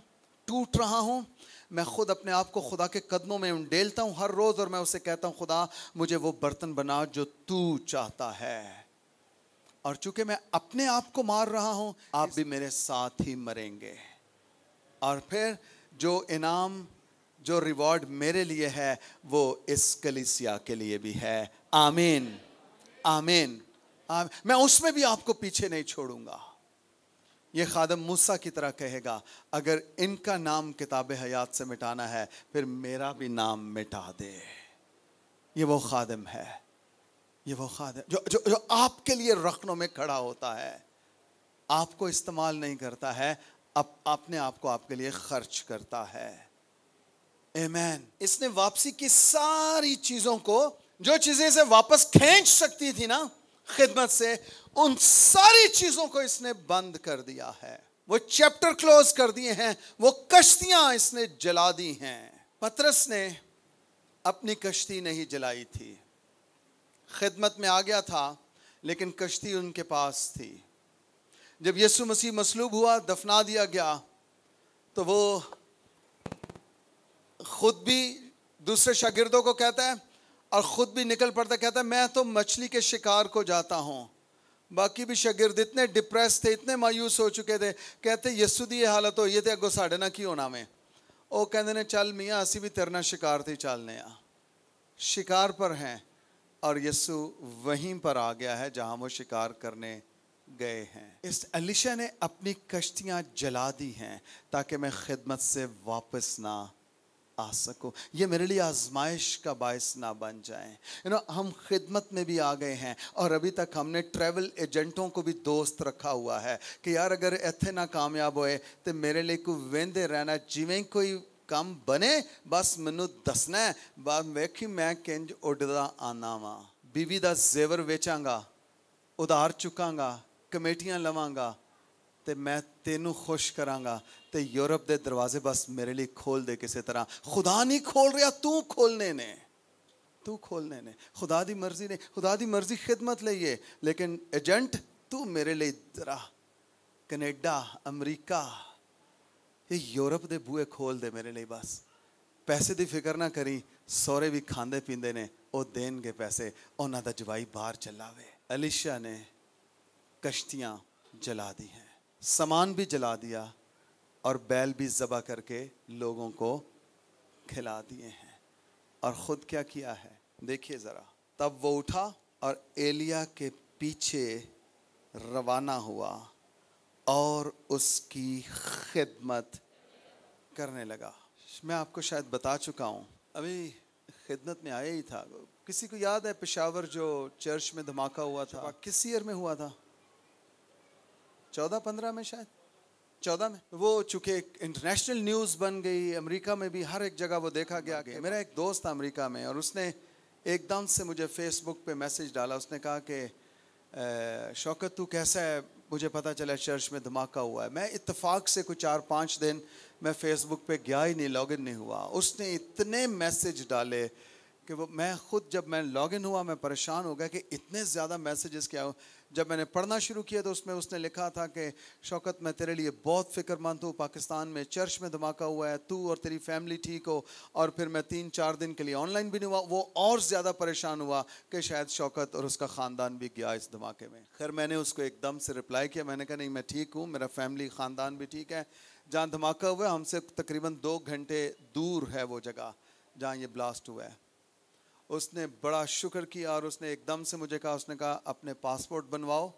टूट रहा हूँ मैं खुद अपने आप को खुदा के कदमों में उंडेलता हूं हर रोज़ और मैं उसे कहता हूँ खुदा मुझे वो बर्तन बना जो तू चाहता है और चूंकि मैं अपने आप को मार रहा हूं आप भी मेरे साथ ही मरेंगे और फिर जो इनाम जो रिवॉर्ड मेरे लिए है वो इस कलिसिया के लिए भी है आमीन आमीन मैं उसमें भी आपको पीछे नहीं छोड़ूंगा ये खादम मूसा की तरह कहेगा अगर इनका नाम किताब हयात से मिटाना है फिर मेरा भी नाम मिटा दे ये वो खादम है ये वो खाद है जो जो जो आपके लिए रखनों में खड़ा होता है आपको इस्तेमाल नहीं करता है अब अपने आप को आपके लिए खर्च करता है एमैन इसने वापसी की सारी चीजों को जो चीजें इसे वापस खींच सकती थी ना खिदमत से उन सारी चीजों को इसने बंद कर दिया है वो चैप्टर क्लोज कर दिए हैं वो कश्तियां इसने जला दी हैं पत्रस ने अपनी कश्ती नहीं जलाई थी खिदमत में आ गया था लेकिन कश्ती उनके पास थी जब यीशु मसीह मसलूब हुआ दफना दिया गया तो वो खुद भी दूसरे शागिर्दों को कहता है और ख़ुद भी निकल पड़ता कहता है मैं तो मछली के शिकार को जाता हूँ बाकी भी शागिर्द इतने डिप्रेस थे इतने मायूस हो चुके थे कहते यस्सु दी हालत हो ये थे तो अगो साढ़े ना की होना में वो कहते ना चल मियाँ असी भी तेरना शिकार थे चलने शिकार पर हैं और यीशु वहीं पर आ गया है जहां वो शिकार करने गए हैं इस अलिशा ने अपनी कश्तियां जला दी हैं ताकि मैं खिदमत से वापस ना आ सकूं ये मेरे लिए आजमाइश का बायस ना बन जाए यू नो हम खिदमत में भी आ गए हैं और अभी तक हमने ट्रैवल एजेंटों को भी दोस्त रखा हुआ है कि यार अगर इतने ना कामयाब होए तो मेरे लिए कोई वेंदे रहना जिमें कोई ਕੰਮ ਬਣੇ ਬਸ ਮੈਨੂੰ ਦੱਸਣਾ ਬਾ ਵੇਖੀ ਮੈਂ ਕਿੰਜ ਉੱਡਦਾ ਆਨਾ ਵਾਂ ਬੀਵੀ ਦਾ ਜ਼ੇਵਰ ਵੇਚਾਂਗਾ ਉਧਾਰ ਚੁਕਾਂਗਾ ਕਮੇਟੀਆਂ ਲਵਾਂਗਾ ਤੇ ਮੈਂ ਤੈਨੂੰ ਖੁਸ਼ ਕਰਾਂਗਾ ਤੇ ਯੂਰਪ ਦੇ ਦਰਵਾਜ਼ੇ ਬਸ ਮੇਰੇ ਲਈ ਖੋਲ ਦੇ ਕਿਸੇ ਤਰ੍ਹਾਂ ਖੁਦਾ ਨਹੀਂ ਖੋਲ ਰਿਹਾ ਤੂੰ ਖੋਲਨੇ ਨੇ ਤੂੰ ਖੋਲਨੇ ਨੇ ਖੁਦਾ ਦੀ ਮਰਜ਼ੀ ਨੇ ਖੁਦਾ ਦੀ ਮਰਜ਼ੀ ਖਿਦਮਤ ਲਈਏ ਲੇਕਿਨ ਏਜੰਟ ਤੂੰ ਮੇਰੇ ਲਈ ਜ਼ਰਾ ਕੈਨੇਡਾ ਅਮਰੀਕਾ ਇਹ यूरोप के बूहे खोल दे मेरे लिए बस पैसे की फिक्र ना करी सहरे भी खाते पीते ने ਉਹ ਦੇਣਗੇ ਪੈਸੇ ਉਹਨਾਂ ਦਾ ਜਵਾਈ ਬਾਹਰ ਚੱਲਾਵੇ ਅਲੀਸ਼ਾ ਨੇ कश्तियाँ जला दी हैं समान भी जला दिया और बैल भी ज़बा करके लोगों को खिला दिए हैं और ख़ुद क्या किया है देखिए ज़रा तब वो उठा और एलिया के पीछे रवाना हुआ और उसकी खिदमत करने लगा मैं आपको शायद बता चुका हूँ अभी खिदमत में आया ही था किसी को याद है पेशावर जो चर्च में धमाका हुआ था किस ईयर में हुआ था चौदह पंद्रह में शायद चौदह में वो चूंकि एक इंटरनेशनल न्यूज़ बन गई अमेरिका में भी हर एक जगह वो देखा गया गया मेरा एक दोस्त था अमेरिका में और उसने एकदम से मुझे फेसबुक पे मैसेज डाला उसने कहा कि शौकत तू कैसा है मुझे पता चला चर्च में धमाका हुआ है मैं इत्तेफाक से कुछ चार पाँच दिन मैं फेसबुक पे गया ही नहीं लॉगिन नहीं हुआ उसने इतने मैसेज डाले कि वो मैं खुद जब मैं लॉगिन हुआ मैं परेशान हो गया कि इतने ज़्यादा मैसेजेस क्या जब मैंने पढ़ना शुरू किया तो उसमें उसने लिखा था कि शौकत मैं तेरे लिए बहुत फ़िक्रमंद हूँ पाकिस्तान में चर्च में धमाका हुआ है तू और तेरी फैमिली ठीक हो और फिर मैं तीन चार दिन के लिए ऑनलाइन भी नहीं हुआ वो और ज़्यादा परेशान हुआ कि शायद शौकत और उसका ख़ानदान भी गया इस धमाके में खैर मैंने उसको एकदम से रिप्लाई किया मैंने कहा नहीं मैं ठीक हूँ मेरा फैमिली ख़ानदान भी ठीक है जहाँ धमाका हुआ हमसे तकरीबन दो घंटे दूर है वो जगह जहाँ ये ब्लास्ट हुआ है उसने बड़ा शुक्र किया और उसने एकदम से मुझे कहा उसने कहा अपने पासपोर्ट बनवाओ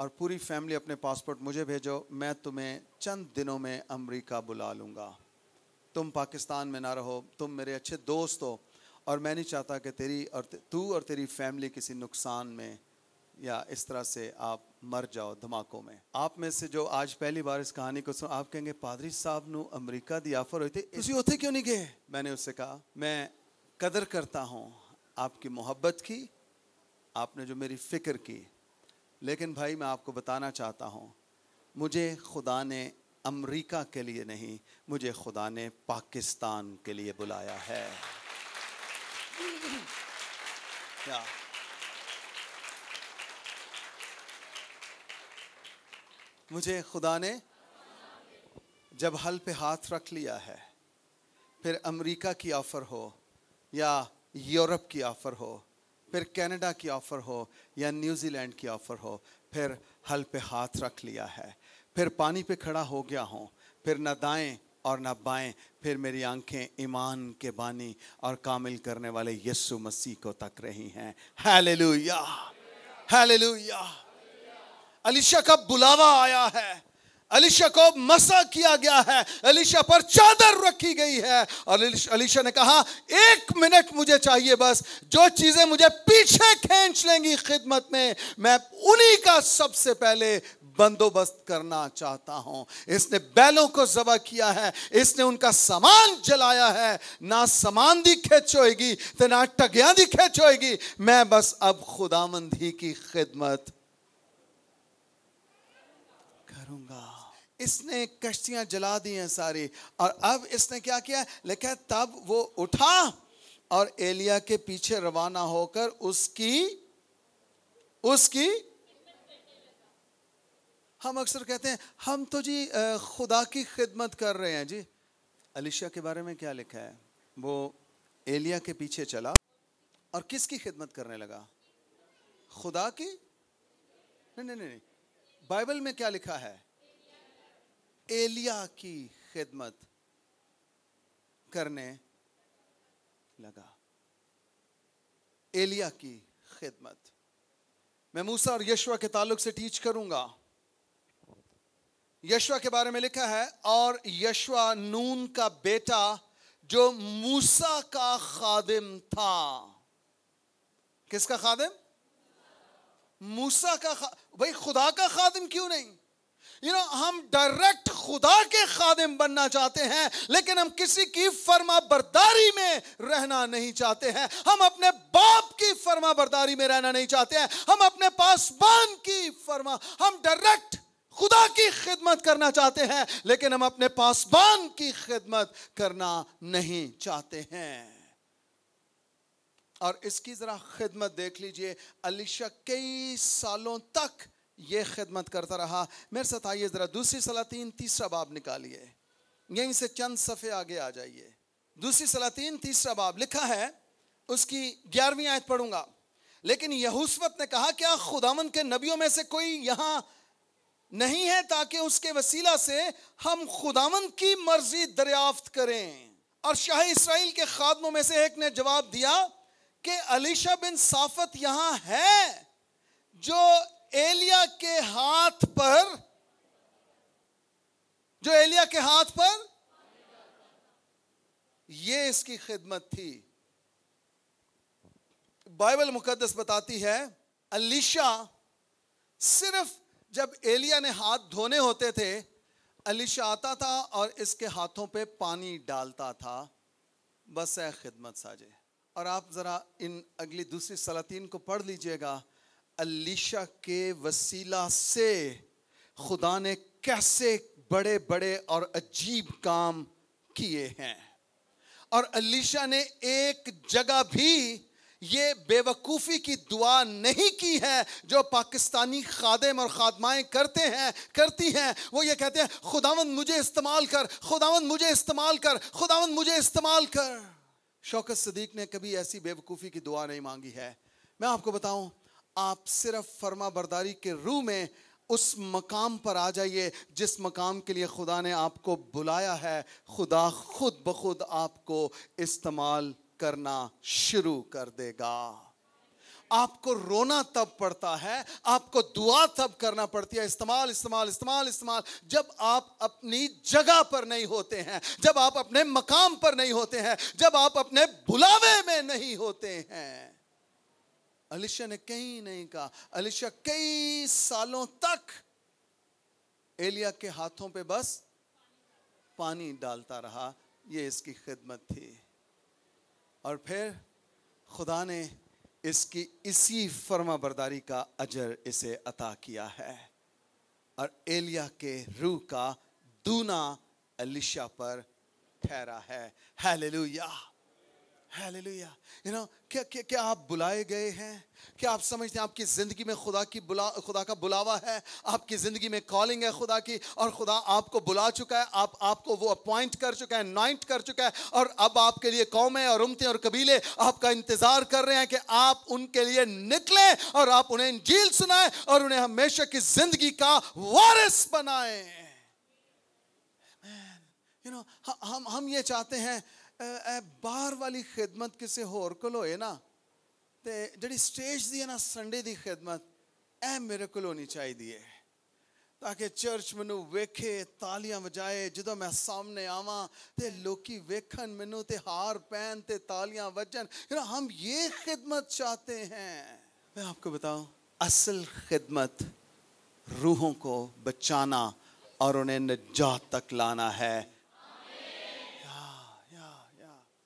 और पूरी फैमिली अपने पासपोर्ट मुझे भेजो मैं तुम्हें चंद दिनों में अमेरिका बुला लूँगा तुम पाकिस्तान में ना रहो तुम मेरे अच्छे दोस्त हो और मैं नहीं चाहता कि तेरी और तू और तेरी फैमिली किसी नुकसान में या इस तरह से आप मर जाओ धमाकों में आप में से जो आज पहली बार इस कहानी को सुन आप कहेंगे पादरी साहब नु अमेरिका दी ऑफर हुई थी इसी उथे क्यों नहीं गए मैंने उससे कहा मैं कदर करता हूँ आपकी मोहब्बत की आपने जो मेरी फ़िक्र की लेकिन भाई मैं आपको बताना चाहता हूँ मुझे खुदा ने अमेरिका के लिए नहीं मुझे खुदा ने पाकिस्तान के लिए बुलाया है क्या मुझे खुदा ने जब हल पे हाथ रख लिया है फिर अमेरिका की ऑफ़र हो या यूरोप की ऑफ़र हो फिर कनाडा की ऑफ़र हो या न्यूजीलैंड की ऑफ़र हो फिर हल पे हाथ रख लिया है फिर पानी पे खड़ा हो गया हूँ फिर ना दाएं और ना बाएं फिर मेरी आंखें ईमान के बानी और कामिल करने वाले यस्सु मसीह को तक रही हैं हालेलुया हालेलुया अलीशा का बुलावा आया है अलीशा को मसा किया गया है अलीशा पर चादर रखी गई है और अलीशा ने कहा एक मिनट मुझे चाहिए बस जो चीज़ें मुझे पीछे खींच लेंगी खिदमत में मैं उन्हीं का सबसे पहले बंदोबस्त करना चाहता हूं इसने बैलों को जबा किया है इसने उनका सामान जलाया है ना सामान दी खेच होएगी तो ना टगिया दी खेच होएगी मैं बस अब खुदामंदी की खिदमत करूंगा इसने कश्तियां जला दी हैं सारी और अब इसने क्या किया लिखा तब वो उठा और एलिया के पीछे रवाना होकर उसकी उसकी हम अक्सर कहते हैं हम तो जी खुदा की खिदमत कर रहे हैं जी अलिशा के बारे में क्या लिखा है वो एलिया के पीछे चला और किसकी खिदमत करने लगा खुदा की नहीं नहीं नहीं बाइबल में क्या लिखा है एलिया की खिदमत करने लगा एलिया की खिदमत मैं मूसा और यशवा के ताल्लुक से टीच करूंगा यशवा के बारे में लिखा है और यशवा नून का बेटा जो मूसा का खादिम था किसका खादिम मूसा का खा... भाई खुदा का खादिम क्यों नहीं यू नो हम डायरेक्ट खुदा के खादिम बनना चाहते हैं लेकिन हम किसी की फर्मा बरदारी में रहना नहीं चाहते हैं हम अपने बाप की फर्मा बरदारी में रहना नहीं चाहते हैं हम अपने पासबान की फर्मा हम डायरेक्ट खुदा की खिदमत करना चाहते हैं लेकिन हम अपने पासबान की खिदमत करना नहीं चाहते हैं और इसकी ज़रा खिदमत देख लीजिए अलीशा कई सालों तक ये खिदमत करता रहा मेरे साथ आइए ज़रा दूसरी सलातीन तीसरा बाब निकालिए यहीं से चंद सफ़े आगे आ जाइए दूसरी सलातीन तीसरा बाब लिखा है उसकी ग्यारहवीं आयत पढ़ूंगा लेकिन यहूसवत ने कहा क्या खुदामन के नबियों में से कोई यहाँ नहीं है ताकि उसके वसीला से हम खुदामन की मर्जी दरियाफ्त करें और शाह इसराइल के खादमों में से एक ने जवाब दिया कि अलीशा बिन साफत यहाँ है जो एलिया के हाथ पर जो एलिया के हाथ पर ये इसकी खिदमत थी बाइबल मुकदस बताती है अलीशा सिर्फ जब एलिया ने हाथ धोने होते थे अलीशा आता था और इसके हाथों पे पानी डालता था बस है खिदमत साजे और आप ज़रा इन अगली दूसरी सलातीन को पढ़ लीजिएगा अलीशा के वसीला से खुदा ने कैसे बड़े बड़े और अजीब काम किए हैं और अलीशा ने एक जगह भी ये बेवकूफ़ी की दुआ नहीं की है जो पाकिस्तानी खादम और खादमाएँ करते हैं करती हैं वो ये कहते हैं खुदावन मुझे इस्तेमाल कर खुदावन मुझे इस्तेमाल कर खुदावन मुझे इस्तेमाल कर शौकत सदीक ने कभी ऐसी बेवकूफ़ी की दुआ नहीं मांगी है मैं आपको बताऊं आप सिर्फ फर्मा बरदारी के रूह में उस मकाम पर आ जाइए जिस मकाम के लिए खुदा ने आपको बुलाया है खुदा खुद ब खुद आपको इस्तेमाल करना शुरू कर देगा आपको रोना तब पड़ता है आपको दुआ तब करना पड़ती है इस्तेमाल इस्तेमाल इस्तेमाल इस्तेमाल जब आप अपनी जगह पर नहीं होते हैं जब आप अपने मकाम पर नहीं होते हैं जब आप अपने बुलावे में नहीं होते हैं अलिशा ने कहीं नहीं कहा अलिशा कई सालों तक एलिया के हाथों पे बस पानी डालता रहा ये इसकी खिदमत थी और फिर खुदा ने इसकी इसी फर्मा बरदारी का अजर इसे अता किया है और एलिया के रूह का दूना अलिशा पर ठहरा है हालेलुयाह हालेलुया यू नो क्या क्या क्या आप बुलाए गए हैं क्या आप समझते हैं आपकी ज़िंदगी में खुदा की बुला खुदा का बुलावा है आपकी ज़िंदगी में कॉलिंग है खुदा की और खुदा आपको बुला चुका है आप आपको वो अपॉइंट कर चुका है नॉइंट कर चुका है और अब आपके लिए कौमें और उमतें और कबीले आपका इंतज़ार कर रहे हैं कि आप उनके लिए निकलें और आप उन्हें इंजील सुनाएं और उन्हें हमेशा की ज़िंदगी का वारिस बनाएं यू नो हम हम ये चाहते हैं ਇਹ ਬਾਹਰ ਵਾਲੀ ਖਿਦਮਤ ਕਿਸੇ ਹੋਰ ਕੋਲ ਹੋਏ ਨਾ ਤੇ ਜਿਹੜੀ ਸਟੇਜ ਦੀ ਹੈ ਨਾ ਸੰਡੇ ਦੀ ਖਿਦਮਤ ਇਹ ਮੇਰੇ ਕੋਲ ਹੋਣੀ ਚਾਹੀਦੀ ਹੈ ਤਾਂ ਕਿ ਚਰਚ ਮੈਨੂੰ ਵੇਖੇ ਤਾਲੀਆਂ ਵਜਾਏ ਜਦੋਂ ਮੈਂ ਸਾਹਮਣੇ ਆਵਾਂ ਤੇ ਲੋਕੀ ਵੇਖਣ ਮੈਨੂੰ ਤੇ ਹਾਰ ਪਹਿਨ ਤੇ ਤਾਲੀਆਂ ਵਜਣ ਯਾਰ ਹਮ ਇਹ ਖਿਦਮਤ ਚਾਹਤੇ ਹੈ ਮੈਂ ਆਪਕੋ ਬਤਾਉਂ ਅਸਲ ਖਿਦਮਤ रूहों ਕੋ ਬਚਾਣਾ ਔਰ ਉਹਨੇ ਨਜਾਤ ਤੱਕ ਲਾਣਾ ਹੈ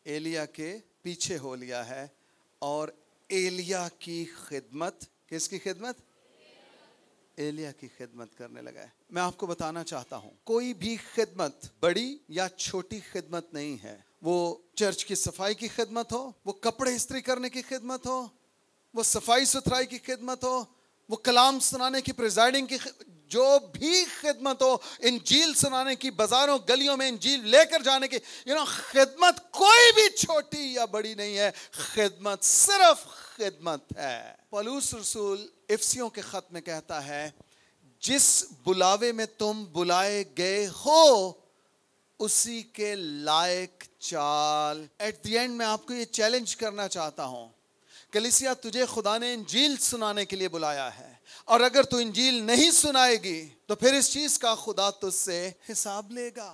एलिया के पीछे हो लिया है और एलिया की खिदमत किसकी खिदमत एलिया की खिदमत करने लगा है मैं आपको बताना चाहता हूँ कोई भी खिदमत बड़ी या छोटी खिदमत नहीं है वो चर्च की सफाई की खिदमत हो वो कपड़े इस्त्री करने की खिदमत हो वो सफाई सुथराई की खिदमत हो वो कलाम सुनाने की प्रिजाइडिंग की जो भी खिदमत हो इंजील सुनाने की बाजारों गलियों में इंजील लेकर जाने की यू नो खिदमत कोई भी छोटी या बड़ी नहीं है खिदमत सिर्फ खिदमत है पलूस रसूल इफ्सियों के ख़त में कहता है जिस बुलावे में तुम बुलाए गए हो उसी के लायक चाल एट द एंड में आपको ये चैलेंज करना चाहता हूं कलिसिया तुझे खुदा ने इंजील सुनाने के लिए बुलाया है और अगर तू इंजील नहीं सुनाएगी तो फिर इस चीज का खुदा तुझसे हिसाब लेगा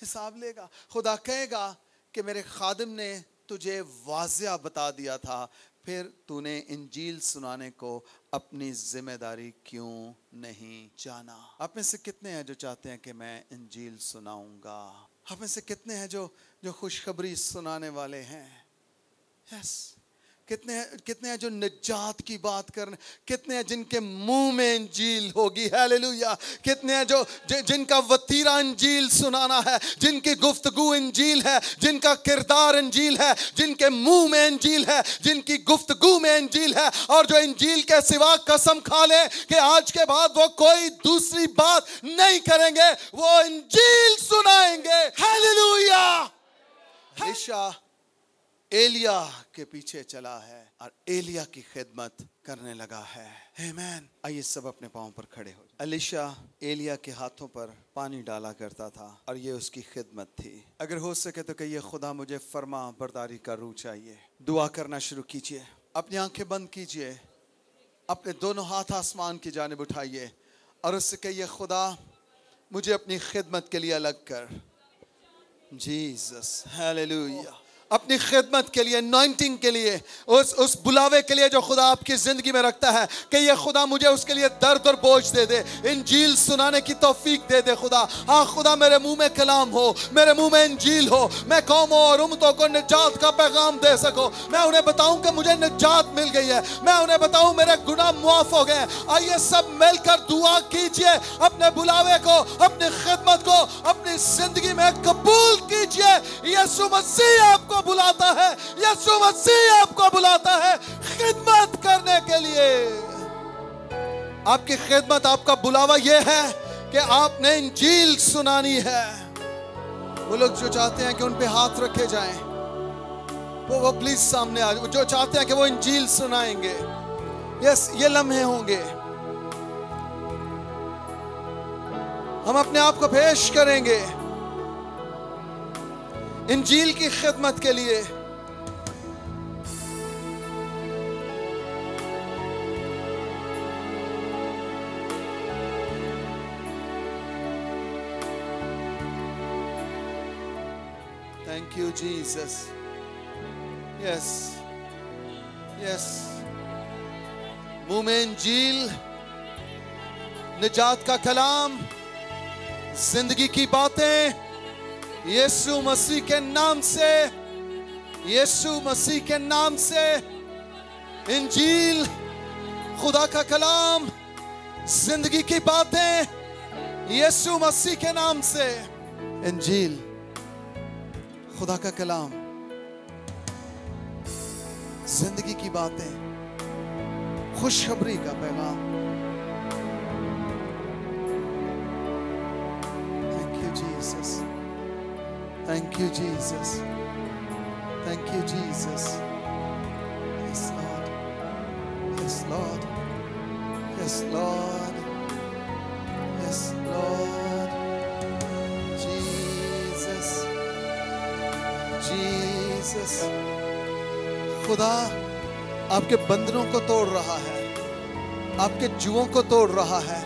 हिसाब लेगा खुदा कहेगा कि मेरे खादिम ने तुझे वाजिया बता दिया था फिर तूने इंजील सुनाने को अपनी जिम्मेदारी क्यों नहीं जाना आप में से कितने हैं जो चाहते हैं कि मैं इंजील सुनाऊंगा आप में से कितने हैं जो जो खुशखबरी सुनाने वाले हैं यस yes. कितने कितने हैं जो निजात की बात कर कितने हैं जिनके मुंह में इंजील होगी है कितने हैं जो ज, जिनका वतीरा इंजील सुनाना है जिनकी गुफ्तगु इंजील है जिनका किरदार इंजील है जिनके मुंह में इंजील है जिनकी गुफ्तगु में इंजील है और जो इंजील के सिवा कसम खा लें कि आज के बाद वो कोई दूसरी बात नहीं करेंगे वो इंजील सुनाएंगे हालेलुया हमेशा एलिया के पीछे चला है और एलिया की खिदमत करने लगा है आइए सब अपने पाँव पर खड़े हो अलिशा एलिया के हाथों पर पानी डाला करता था और ये उसकी खिदमत थी अगर हो सके तो कहिए खुदा मुझे फरमा बरदारी का रू चाहिए दुआ करना शुरू कीजिए अपनी आंखें बंद कीजिए अपने दोनों हाथ आसमान की जानब उठाइए और उससे कहिए खुदा मुझे अपनी खिदमत के लिए अलग कर जीसस हालेलुया अपनी खिदमत के लिए नॉइंटिंग के लिए उस उस बुलावे के लिए जो खुदा आपकी ज़िंदगी में रखता है कि ये खुदा मुझे उसके लिए दर्द और बोझ दे दे इंजील सुनाने की तोफीक दे दे खुदा हाँ खुदा मेरे मुंह में कलाम हो मेरे मुंह में इंजील हो मैं कौमों और उमतों को निजात का पैगाम दे सको मैं उन्हें बताऊँ कि मुझे निजात मिल गई है मैं उन्हें बताऊँ मेरे गुना मुआफ हो गए आइए सब मिलकर दुआ कीजिए अपने बुलावे को अपनी खिदमत को अपनी जिंदगी में कबूल कीजिए यीशु मसीह आपको आपको बुलाता है यीशु मसीह आपको बुलाता है खिदमत करने के लिए आपकी खिदमत आपका बुलावा यह है कि आपने इंजील सुनानी है वो लोग जो चाहते हैं कि उन पे हाथ रखे जाए वो वो प्लीज सामने आ जो चाहते हैं कि वो इंजील सुनाएंगे यस ये लम्हे होंगे हम अपने आप को पेश करेंगे इंजील की खिदमत के लिए thank you Jesus yes yes मुंह में इंजील निजात का कलाम जिंदगी की बातें यीशु मसीह के नाम से यीशु मसीह के नाम से इंजील खुदा का कलाम जिंदगी की बातें यीशु मसीह के नाम से इंजील खुदा का कलाम जिंदगी की बातें खुशखबरी का पैगाम thank you Jesus Thank you, Jesus. Thank you, Jesus. Yes, Lord. Yes, Lord. Yes, Lord. Yes, Lord. Jesus. Jesus. खुदा आपके बंधनों को तोड़ रहा है आपके जुओं को तोड़ रहा है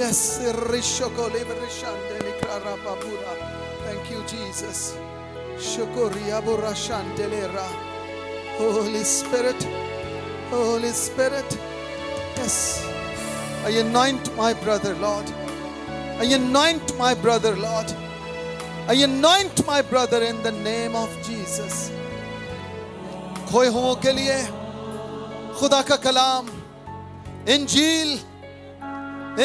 यस रिशो को लेबर रिशान देने का रहा Thank you, Jesus. Holy Spirit, Holy Spirit, yes. I anoint my brother, Lord. I anoint my brother, Lord. I anoint my brother in the name of Jesus. खोए हुओं ke liye? Khuda ka kalam, Injil,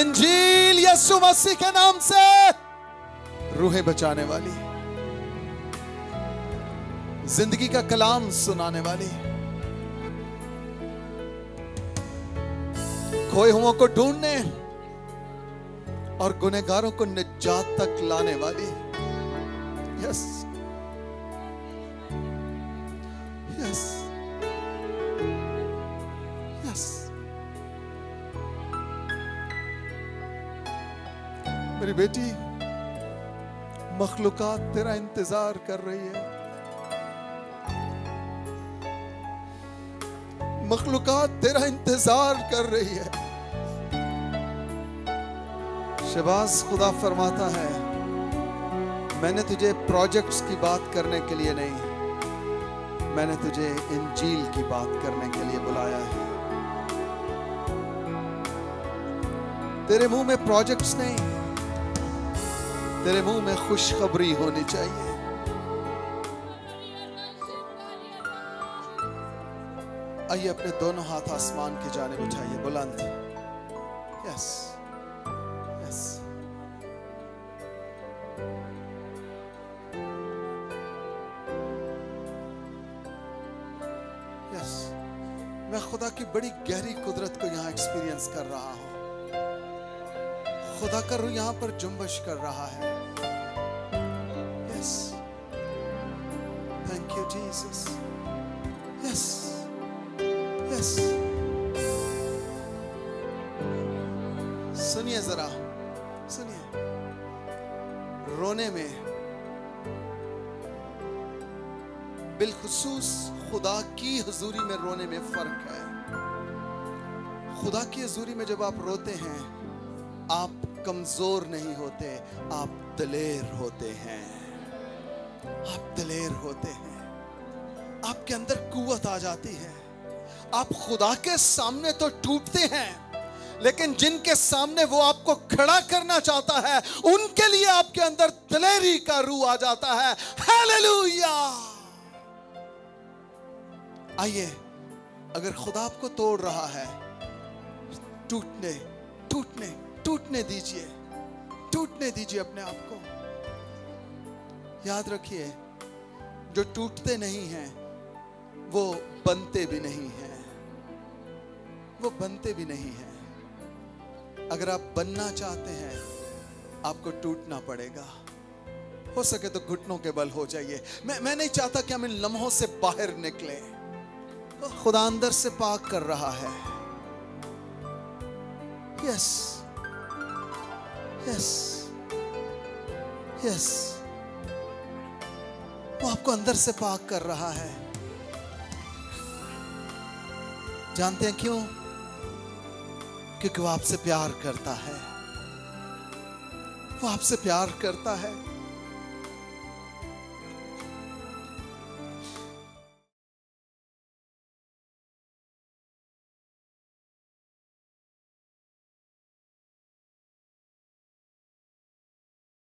Injil. Yesu मसीह के नाम रूहें बचाने वाली जिंदगी का कलाम सुनाने वाली खोए हुओं को ढूंढने और गुनेगारों को निजात तक लाने वाली यस यस यस मेरी बेटी मखलूक तेरा इंतजार कर रही है मखलूक तेरा इंतजार कर रही है शबाज खुदा फरमाता है मैंने तुझे प्रोजेक्ट्स की बात करने के लिए नहीं मैंने तुझे इंजील की बात करने के लिए बुलाया है तेरे मुंह में प्रोजेक्ट्स नहीं तेरे मुंह में खुशखबरी होनी चाहिए आइए अपने दोनों हाथ आसमान की जाने उठाइए बुलंद यस यस यस मैं खुदा की बड़ी गहरी कुदरत को यहां एक्सपीरियंस कर रहा हूं खुदा का यहां पर जुम्बश कर रहा है Jesus. Yes. Yes. सुनिए जरा सुनिए रोने में बिलखसूस खुदा की हजूरी में रोने में फर्क है खुदा की हजूरी में जब आप रोते हैं आप कमजोर नहीं होते आप दलेर होते हैं आप दलेर होते हैं आपके अंदर कुवत आ जाती है आप खुदा के सामने तो टूटते हैं लेकिन जिनके सामने वो आपको खड़ा करना चाहता है उनके लिए आपके अंदर दलेरी का रू आ जाता है आइए अगर खुदा आपको तोड़ रहा है टूटने टूटने टूटने दीजिए टूटने दीजिए अपने आप को याद रखिए जो टूटते नहीं हैं वो बनते भी नहीं हैं वो बनते भी नहीं हैं अगर आप बनना चाहते हैं आपको टूटना पड़ेगा हो सके तो घुटनों के बल हो जाइए मैं मैं नहीं चाहता कि हम इन लम्हों से बाहर निकले खुदा अंदर से पाक कर रहा है यस यस यस वो आपको अंदर से पाक कर रहा है जानते हैं क्यों क्योंकि वो आपसे प्यार करता है वो आपसे प्यार करता है